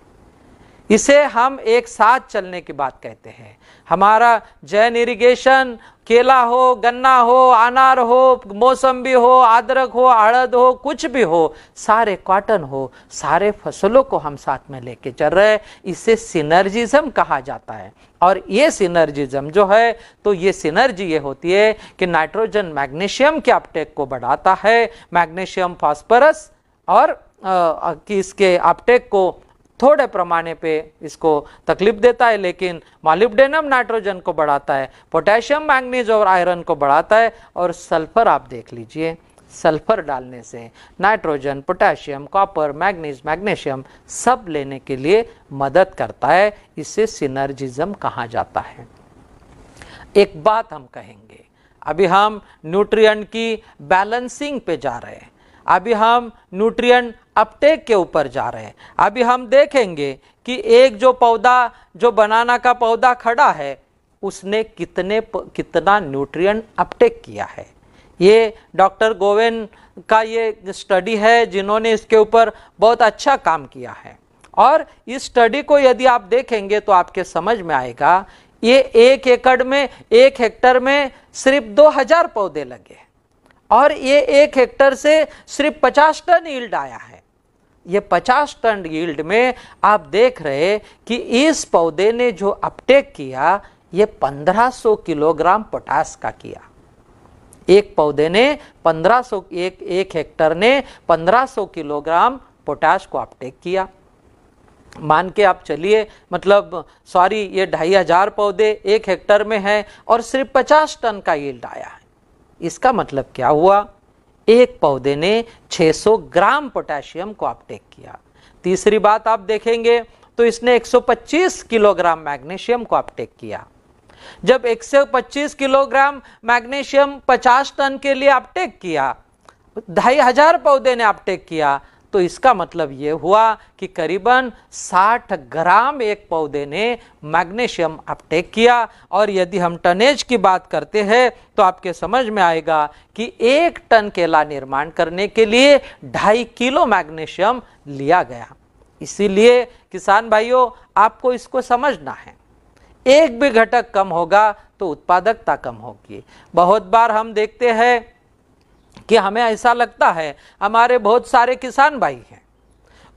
इसे हम एक साथ चलने की बात कहते हैं हमारा जैन इरिगेशन केला हो गन्ना हो अनार हो मौसम्बी हो अदरक हो अड़द हो कुछ भी हो सारे कॉटन हो सारे फसलों को हम साथ में लेके चल रहे इसे सिनर्जिज्म कहा जाता है और ये सिनर्जिज्म जो है तो ये सिनर्जी ये होती है कि नाइट्रोजन मैग्नीशियम के अपटेक को बढ़ाता है मैग्नीशियम फॉस्फरस और आ, कि इसके अपटेक को थोड़े पैमाने पे इसको तकलीफ देता है लेकिन मालिबडेनम नाइट्रोजन को बढ़ाता है पोटेशियम मैंगनीज और आयरन को बढ़ाता है और सल्फर आप देख लीजिए सल्फर डालने से nitrogen potassium copper manganese magnesium सब लेने के लिए मदद करता है इसे सिनर्जिज्म कहा जाता है एक बात हम कहेंगे अभी हम न्यूट्रिएंट की बैलेंसिंग पे जा रहे हैं अभी हम न्यूट्रिएंट अपटेक के ऊपर जा रहे हैं अभी हम देखेंगे कि एक जो पौधा जो बनाना का पौधा खड़ा है उसने कितने कितना न्यूट्रिएंट अपटेक किया है ये डॉक्टर गोविंद का ये स्टडी है जिन्होंने इसके ऊपर बहुत अच्छा काम किया है और इस स्टडी को यदि आप देखेंगे तो आपके समझ में आएगा ये एक एकड़ में एक हेक्टर में सिर्फ दो हजार पौधे लगे हैं और ये एक हेक्टर से सिर्फ पचास टन ईल्ड आया है ये पचास टन ईल्ड में आप देख रहे कि इस पौधे ने जो अपटेक किया ये 1500 किलोग्राम पोटास का किया एक पौधे ने 1500 एक एक हेक्टर ने 1500 किलोग्राम पोटास को अपटेक किया मान के आप चलिए मतलब सॉरी ये ढाई हजार पौधे एक हेक्टर में है और सिर्फ 50 टन का यील्ड आया है इसका मतलब क्या हुआ एक पौधे ने 600 ग्राम पोटेशियम को अपटेक किया तीसरी बात आप देखेंगे तो इसने 125 किलोग्राम मैग्नीशियम को अपटेक किया जब 125 किलोग्राम मैग्नीशियम 50 टन के लिए अपटेक किया ढाई हजार पौधे ने अपटेक किया तो इसका मतलब ये हुआ कि करीबन 60 ग्राम एक पौधे ने मैग्नीशियम अपटेक किया और यदि हम टनेज की बात करते हैं तो आपके समझ में आएगा कि एक टन केला निर्माण करने के लिए ढाई किलो मैग्नीशियम लिया गया इसीलिए किसान भाइयों आपको इसको समझना है एक भी घटक कम होगा तो उत्पादकता कम होगी बहुत बार हम देखते हैं कि हमें ऐसा लगता है हमारे बहुत सारे किसान भाई हैं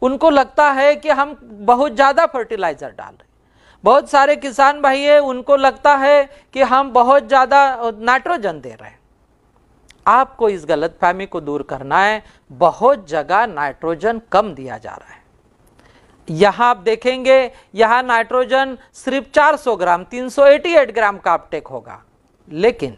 उनको लगता है कि हम बहुत ज़्यादा फर्टिलाइज़र डाल रहे बहुत सारे किसान भाई हैं उनको लगता है कि हम बहुत ज़्यादा नाइट्रोजन दे रहे हैं आपको इस गलत फहमी को दूर करना है बहुत जगह नाइट्रोजन कम दिया जा रहा है यहाँ आप देखेंगे यहाँ नाइट्रोजन सिर्फ 400 ग्राम 388 ग्राम का अपटेक होगा लेकिन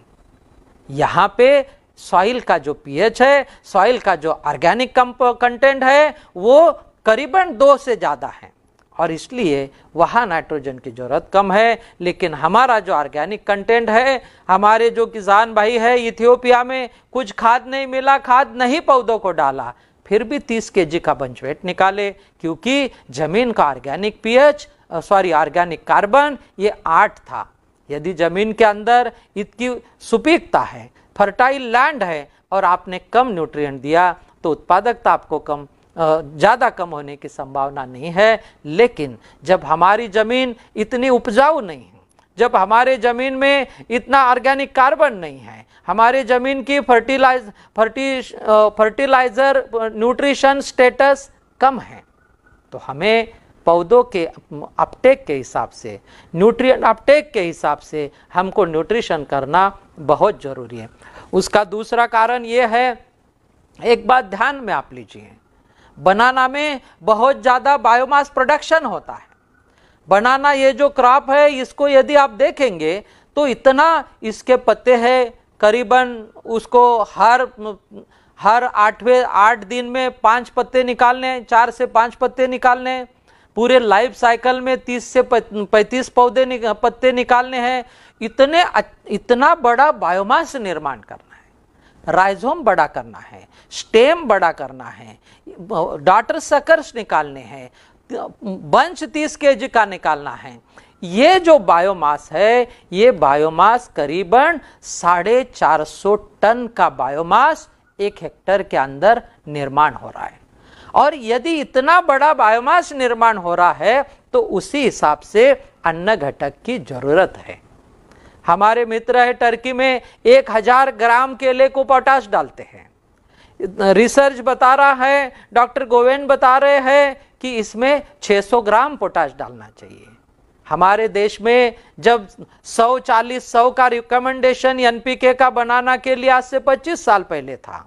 यहाँ पे सॉइल का जो पीएच है सॉइल का जो ऑर्गेनिक कंटेंट है वो करीबन दो से ज़्यादा है और इसलिए वहाँ नाइट्रोजन की ज़रूरत कम है लेकिन हमारा जो ऑर्गेनिक कंटेंट है हमारे जो किसान भाई है इथियोपिया में कुछ खाद नहीं मिला खाद नहीं पौधों को डाला फिर भी 30 जी का बंचवेट निकाले क्योंकि ज़मीन का organic pH sorry organic carbon ये आठ था यदि जमीन के अंदर इसकी सुपीकता है फर्टाइल लैंड है और आपने कम न्यूट्रिएंट दिया तो उत्पादकता आपको कम ज़्यादा कम होने की संभावना नहीं है लेकिन जब हमारी ज़मीन इतनी उपजाऊ नहीं है जब हमारे ज़मीन में इतना ऑर्गेनिक कार्बन नहीं है हमारे ज़मीन की फर्टिलाइज फर्टी फर्टिलाइज़र न्यूट्रिशन स्टेटस कम है तो हमें पौधों के अपटेक के हिसाब से न्यूट्रिएंट अपटेक के हिसाब से हमको न्यूट्रिशन करना बहुत ज़रूरी है उसका दूसरा कारण ये है एक बात ध्यान में आप लीजिए बनाना में बहुत ज़्यादा बायोमास प्रोडक्शन होता है बनाना ये जो क्रॉप है इसको यदि आप देखेंगे तो इतना इसके पत्ते हैं करीबन उसको हर हर आठवें आठ दिन में पांच पत्ते निकालने चार से पांच पत्ते निकालने पूरे लाइफ साइकिल में 30 से 35 पौधे निक, पत्ते निकालने हैं इतने इतना बड़ा बायोमास निर्माण करना है राइजोम बड़ा करना है स्टेम बड़ा करना है डॉटर सकर्स निकालने हैं बंच 30 के जी का निकालना है ये जो बायोमास है ये बायोमास करीबन साढ़े चार सौ टन का बायोमास एक हेक्टर के अंदर निर्माण हो रहा है और यदि इतना बड़ा बायोमास निर्माण हो रहा है तो उसी हिसाब से अन्न घटक की जरूरत है हमारे मित्र है टर्की में एक हजार ग्राम केले को पोटाश डालते हैं रिसर्च बता रहा है डॉक्टर गोवेन बता रहे हैं कि इसमें 600 ग्राम पोटाश डालना चाहिए हमारे देश में जब 140 100 का रिकमेंडेशन एनपीके का बनाना के लिए आज से 25 साल पहले था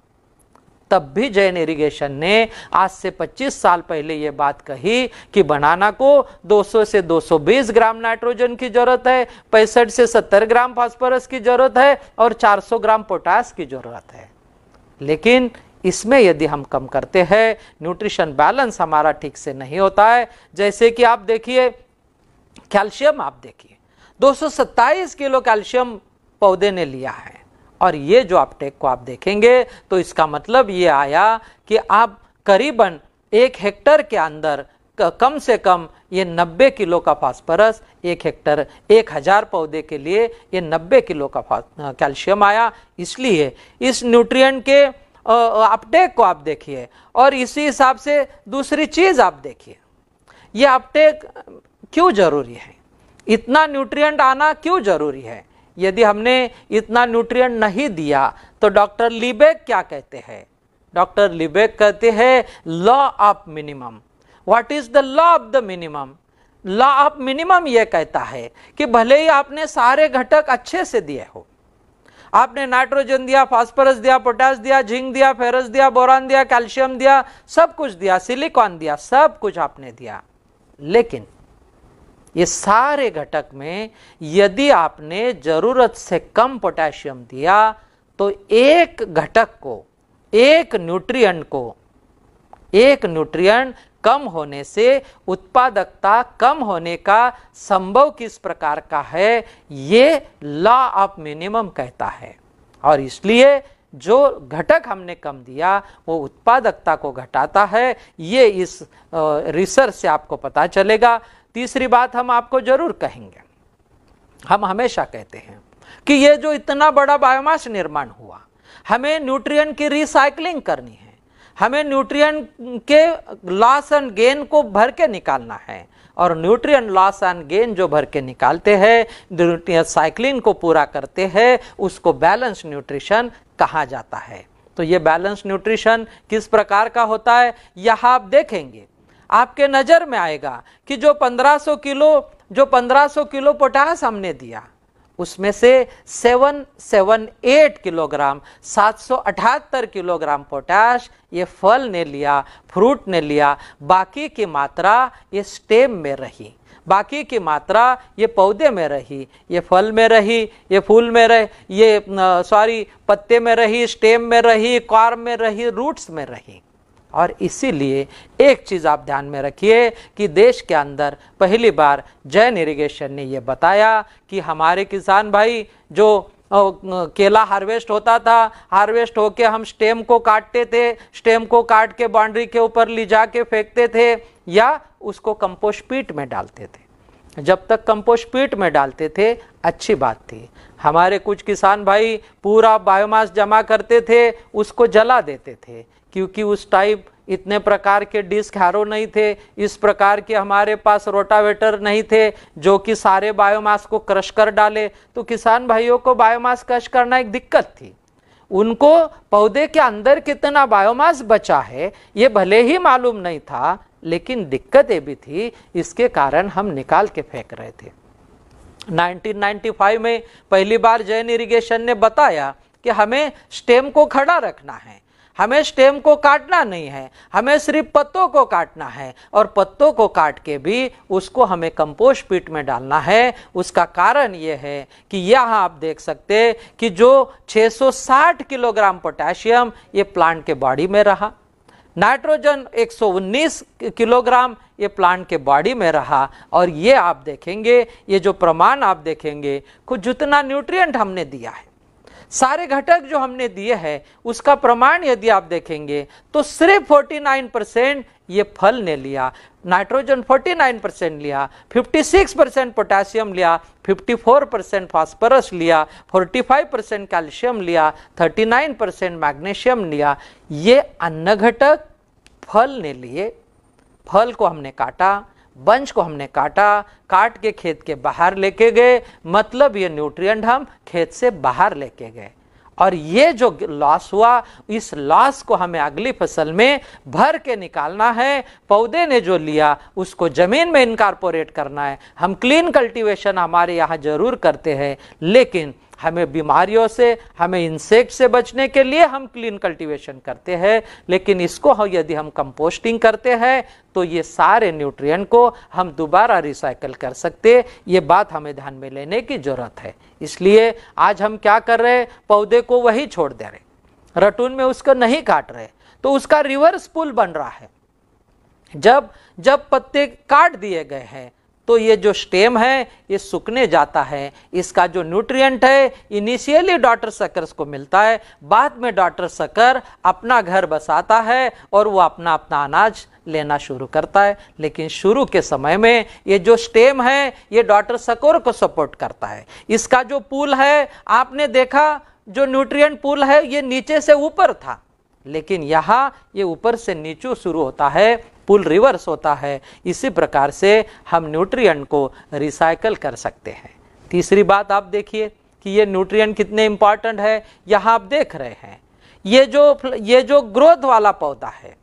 तब भी जैन इरिगेशन ने आज से 25 साल पहले यह बात कही कि बनाना को 200 से 220 ग्राम नाइट्रोजन की जरूरत है पैंसठ से 70 ग्राम फास्फोरस की जरूरत है और 400 ग्राम पोटास की जरूरत है लेकिन इसमें यदि हम कम करते हैं न्यूट्रिशन बैलेंस हमारा ठीक से नहीं होता है जैसे कि आप देखिए कैल्शियम आप देखिए दो किलो कैल्शियम पौधे ने लिया है और ये जो अपटेक को आप देखेंगे तो इसका मतलब ये आया कि आप करीबन एक हेक्टर के अंदर कम से कम ये 90 किलो का फास्फरस एक हेक्टर एक हजार पौधे के लिए ये 90 किलो का कैल्शियम आया इसलिए इस न्यूट्रिएंट के अपटेक को आप देखिए और इसी हिसाब से दूसरी चीज़ आप देखिए ये अपटेक क्यों जरूरी है इतना न्यूट्रिएंट आना क्यों जरूरी है यदि हमने इतना न्यूट्रिएंट नहीं दिया तो डॉक्टर लिबेक क्या कहते हैं डॉक्टर लिबेक कहते हैं law of minimum what is the law of the minimum law of minimum यह कहता है कि भले ही आपने सारे घटक अच्छे से दिए हो आपने नाइट्रोजन दिया फास्फोरस दिया पोटास दिया झिंक दिया फेरस दिया बोरान दिया कैल्शियम दिया सब कुछ दिया सिलिकॉन दिया सब कुछ आपने दिया लेकिन ये सारे घटक में यदि आपने ज़रूरत से कम पोटेशियम दिया तो एक घटक को एक न्यूट्रिएंट को एक न्यूट्रिएंट कम होने से उत्पादकता कम होने का संभव किस प्रकार का है ये लॉ ऑफ मिनिमम कहता है और इसलिए जो घटक हमने कम दिया वो उत्पादकता को घटाता है ये इस रिसर्च से आपको पता चलेगा तीसरी बात हम आपको जरूर कहेंगे हम हमेशा कहते हैं कि ये जो इतना बड़ा बायोमास निर्माण हुआ हमें न्यूट्रिएंट की रिसाइकलिंग करनी है हमें न्यूट्रिएंट के लॉस एंड गेन को भर के निकालना है और न्यूट्रिएंट लॉस एंड गेन जो भर के निकालते हैं साइक्लिन को पूरा करते हैं उसको बैलेंस न्यूट्रिशन कहा जाता है तो ये बैलेंस न्यूट्रिशन किस प्रकार का होता है यह आप देखेंगे आपके नज़र में आएगा कि जो 1500 किलो जो 1500 किलो पोटास हमने दिया उसमें से 778 किलोग्राम 778 किलोग्राम पोटाश ये फल ने लिया फ्रूट ने लिया बाकी की मात्रा ये स्टेम में रही बाकी की मात्रा ये पौधे में रही ये फल में रही ये फूल में रहे ये सॉरी पत्ते में रही स्टेम में रही कॉर्म में रही रूट्स में रही और इसीलिए एक चीज़ आप ध्यान में रखिए कि देश के अंदर पहली बार जैन इरिगेशन ने यह बताया कि हमारे किसान भाई जो केला हार्वेस्ट होता था हार्वेस्ट होके हम स्टेम को काटते थे स्टेम को काट के बाउंड्री के ऊपर ले जा के फेंकते थे या उसको कंपोस्ट पीट में डालते थे जब तक कंपोस्ट पीट में डालते थे अच्छी बात थी हमारे कुछ किसान भाई पूरा बायोमास जमा करते थे उसको जला देते थे क्योंकि उस टाइप इतने प्रकार के डिस्क हैरो नहीं थे इस प्रकार के हमारे पास रोटावेटर नहीं थे जो कि सारे बायोमास को क्रश कर डाले तो किसान भाइयों को बायोमास क्रश करना एक दिक्कत थी उनको पौधे के अंदर कितना बायोमास बचा है ये भले ही मालूम नहीं था लेकिन दिक्कत ये भी थी इसके कारण हम निकाल के फेंक रहे थे 1995 में पहली बार जैन इरिगेशन ने बताया कि हमें स्टेम को खड़ा रखना है हमें स्टेम को काटना नहीं है हमें सिर्फ पत्तों को काटना है और पत्तों को काट के भी उसको हमें कंपोस्ट पीट में डालना है उसका कारण यह है कि यह आप देख सकते कि जो 660 किलोग्राम पोटेशियम ये प्लांट के बॉडी में रहा नाइट्रोजन 119 किलोग्राम ये प्लांट के बॉडी में रहा और ये आप देखेंगे ये जो प्रमाण आप देखेंगे कुछ जितना न्यूट्रियट हमने दिया है सारे घटक जो हमने दिए हैं उसका प्रमाण यदि आप देखेंगे तो सिर्फ 49 परसेंट ये फल ने लिया नाइट्रोजन 49 परसेंट लिया 56 परसेंट पोटासियम लिया 54 परसेंट फॉस्फरस लिया 45 परसेंट कैल्शियम लिया 39 परसेंट मैग्नेशियम लिया ये अन्न घटक फल ने लिए फल को हमने काटा बंश को हमने काटा काट के खेत के बाहर लेके गए मतलब ये न्यूट्रिएंट हम खेत से बाहर लेके गए और ये जो लॉस हुआ इस लॉस को हमें अगली फसल में भर के निकालना है पौधे ने जो लिया उसको ज़मीन में इनकारपोरेट करना है हम क्लीन कल्टीवेशन हमारे यहाँ ज़रूर करते हैं लेकिन हमें बीमारियों से हमें इंसेक्ट से बचने के लिए हम क्लीन कल्टीवेशन करते हैं लेकिन इसको हम यदि हम कंपोस्टिंग करते हैं तो ये सारे न्यूट्रिएंट को हम दोबारा रिसाइकल कर सकते ये बात हमें ध्यान में लेने की ज़रूरत है इसलिए आज हम क्या कर रहे हैं पौधे को वही छोड़ दे रहे रटून में उसको नहीं काट रहे तो उसका रिवर्स पुल बन रहा है जब जब पत्ते काट दिए गए हैं तो ये जो स्टेम है ये सूखने जाता है इसका जो न्यूट्रिएंट है इनिशियली डॉटर सकर्स को मिलता है बाद में डॉटर सकर अपना घर बसाता है और वो अपना अपना अनाज लेना शुरू करता है लेकिन शुरू के समय में ये जो स्टेम है ये डॉटर सकोर को सपोर्ट करता है इसका जो पुल है आपने देखा जो न्यूट्रिएंट पुल है ये नीचे से ऊपर था लेकिन यहाँ ये ऊपर से नीचे शुरू होता है पुल रिवर्स होता है इसी प्रकार से हम न्यूट्रिएंट को रिसाइकल कर सकते हैं तीसरी बात आप देखिए कि ये न्यूट्रिएंट कितने इंपॉर्टेंट है यहाँ आप देख रहे हैं ये जो ये जो ग्रोथ वाला पौधा है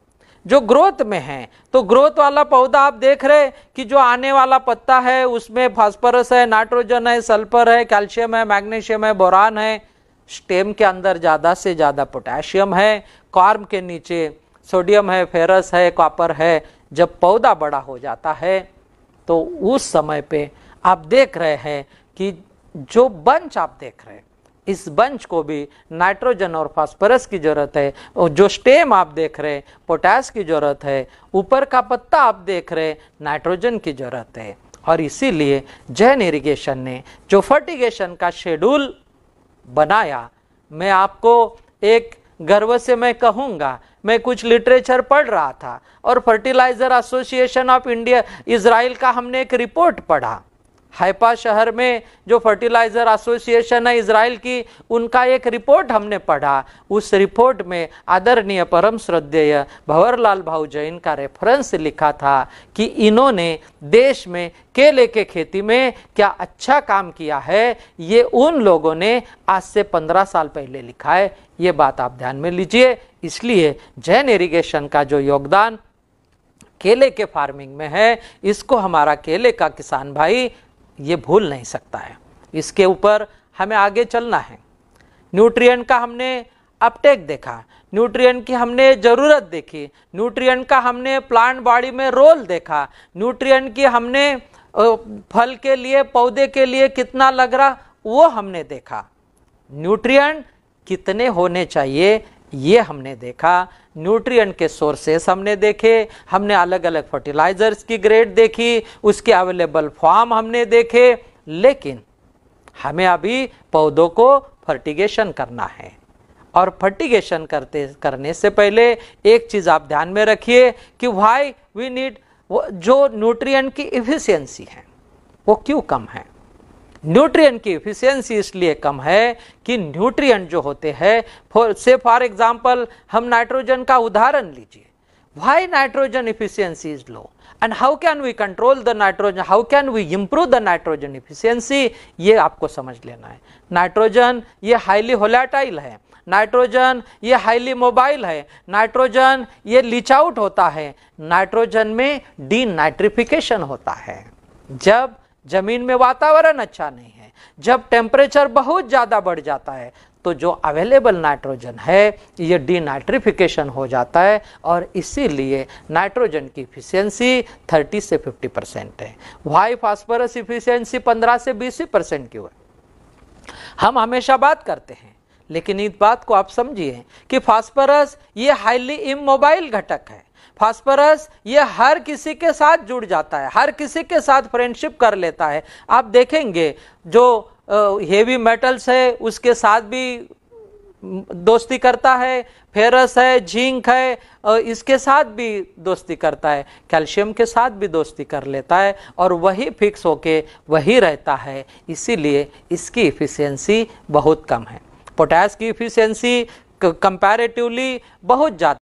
जो ग्रोथ में है तो ग्रोथ वाला पौधा आप देख रहे हैं कि जो आने वाला पत्ता है उसमें फास्फोरस है नाइट्रोजन है सल्फर है कैल्शियम है मैग्नीशियम है बोरान है स्टेम के अंदर ज़्यादा से ज़्यादा पोटेशियम है कॉर्म के नीचे सोडियम है फेरस है कॉपर है जब पौधा बड़ा हो जाता है तो उस समय पे आप देख रहे हैं कि जो बंच आप देख रहे हैं इस बंच को भी नाइट्रोजन और फास्फोरस की ज़रूरत है और जो स्टेम आप देख रहे हैं पोटास की ज़रूरत है ऊपर का पत्ता आप देख रहे हैं नाइट्रोजन की ज़रूरत है और इसीलिए जैन इरिगेशन ने जो फर्टिगेशन का शेड्यूल बनाया मैं आपको एक गर्व से मैं कहूँगा मैं कुछ लिटरेचर पढ़ रहा था और fertiliser association of India Israel का हमने एक रिपोर्ट पढ़ा हाइपा शहर में जो फर्टिलाइज़र एसोसिएशन है इसराइल की उनका एक रिपोर्ट हमने पढ़ा उस रिपोर्ट में आदरणीय परम श्रद्धेय भंवरलाल भाऊ जैन का रेफरेंस लिखा था कि इन्होंने देश में केले के खेती में क्या अच्छा काम किया है ये उन लोगों ने आज से पंद्रह साल पहले लिखा है ये बात आप ध्यान में लीजिए इसलिए जैन इरीगेशन का जो योगदान केले के फार्मिंग में है इसको हमारा केले का किसान भाई ये भूल नहीं सकता है इसके ऊपर हमें आगे चलना है न्यूट्रिएंट का हमने अपटेक देखा न्यूट्रिएंट की हमने ज़रूरत देखी न्यूट्रिएंट का हमने प्लांट बॉडी में रोल देखा न्यूट्रिएंट की हमने फल के लिए पौधे के लिए कितना लग रहा वो हमने देखा न्यूट्रिएंट कितने होने चाहिए ये हमने देखा न्यूट्रिएंट के सोर्सेस हमने देखे हमने अलग अलग फर्टिलाइजर्स की ग्रेड देखी उसके अवेलेबल फॉर्म हमने देखे लेकिन हमें अभी पौधों को फर्टिगेशन करना है और फर्टिगेशन करते करने से पहले एक चीज़ आप ध्यान में रखिए कि वाई वी नीड जो न्यूट्रिएंट की इफिशियंसी है वो क्यों कम है न्यूट्रिएंट की इफिशियंसी इसलिए कम है कि न्यूट्रिएंट जो होते हैं फॉर से फॉर एग्जांपल हम नाइट्रोजन का उदाहरण लीजिए why nitrogen efficiency is low and how can we control the nitrogen how can we improve the nitrogen efficiency ये आपको समझ लेना है नाइट्रोजन ये हाईली होलाटाइल है नाइट्रोजन ये हाईली मोबाइल है नाइट्रोजन ये लीच आउट होता है नाइट्रोजन में डी नाइट्रिफिकेशन होता है जब जमीन में वातावरण अच्छा नहीं है जब टेम्परेचर बहुत ज़्यादा बढ़ जाता है तो जो अवेलेबल नाइट्रोजन है ये डीनाइट्रिफिकेशन हो जाता है और इसीलिए नाइट्रोजन की इफिशियंसी 30 से 50 परसेंट है वाई फास्फोरस इफिशियंसी 15 से 20 परसेंट की है हम हमेशा बात करते हैं लेकिन इस बात को आप समझिए कि फास्फोरस ये हाईली इमोबाइल घटक है फास्फोरस ये हर किसी के साथ जुड़ जाता है हर किसी के साथ फ्रेंडशिप कर लेता है आप देखेंगे जो हेवी मेटल्स है उसके साथ भी दोस्ती करता है फेरस है जिंक है इसके साथ भी दोस्ती करता है कैल्शियम के साथ भी दोस्ती कर लेता है और वही फिक्स होके वही रहता है इसीलिए इसकी इफ़िशियंसी बहुत कम है पोटैस की इफ़िशियंसी कंपैरेटिवली बहुत ज़्यादा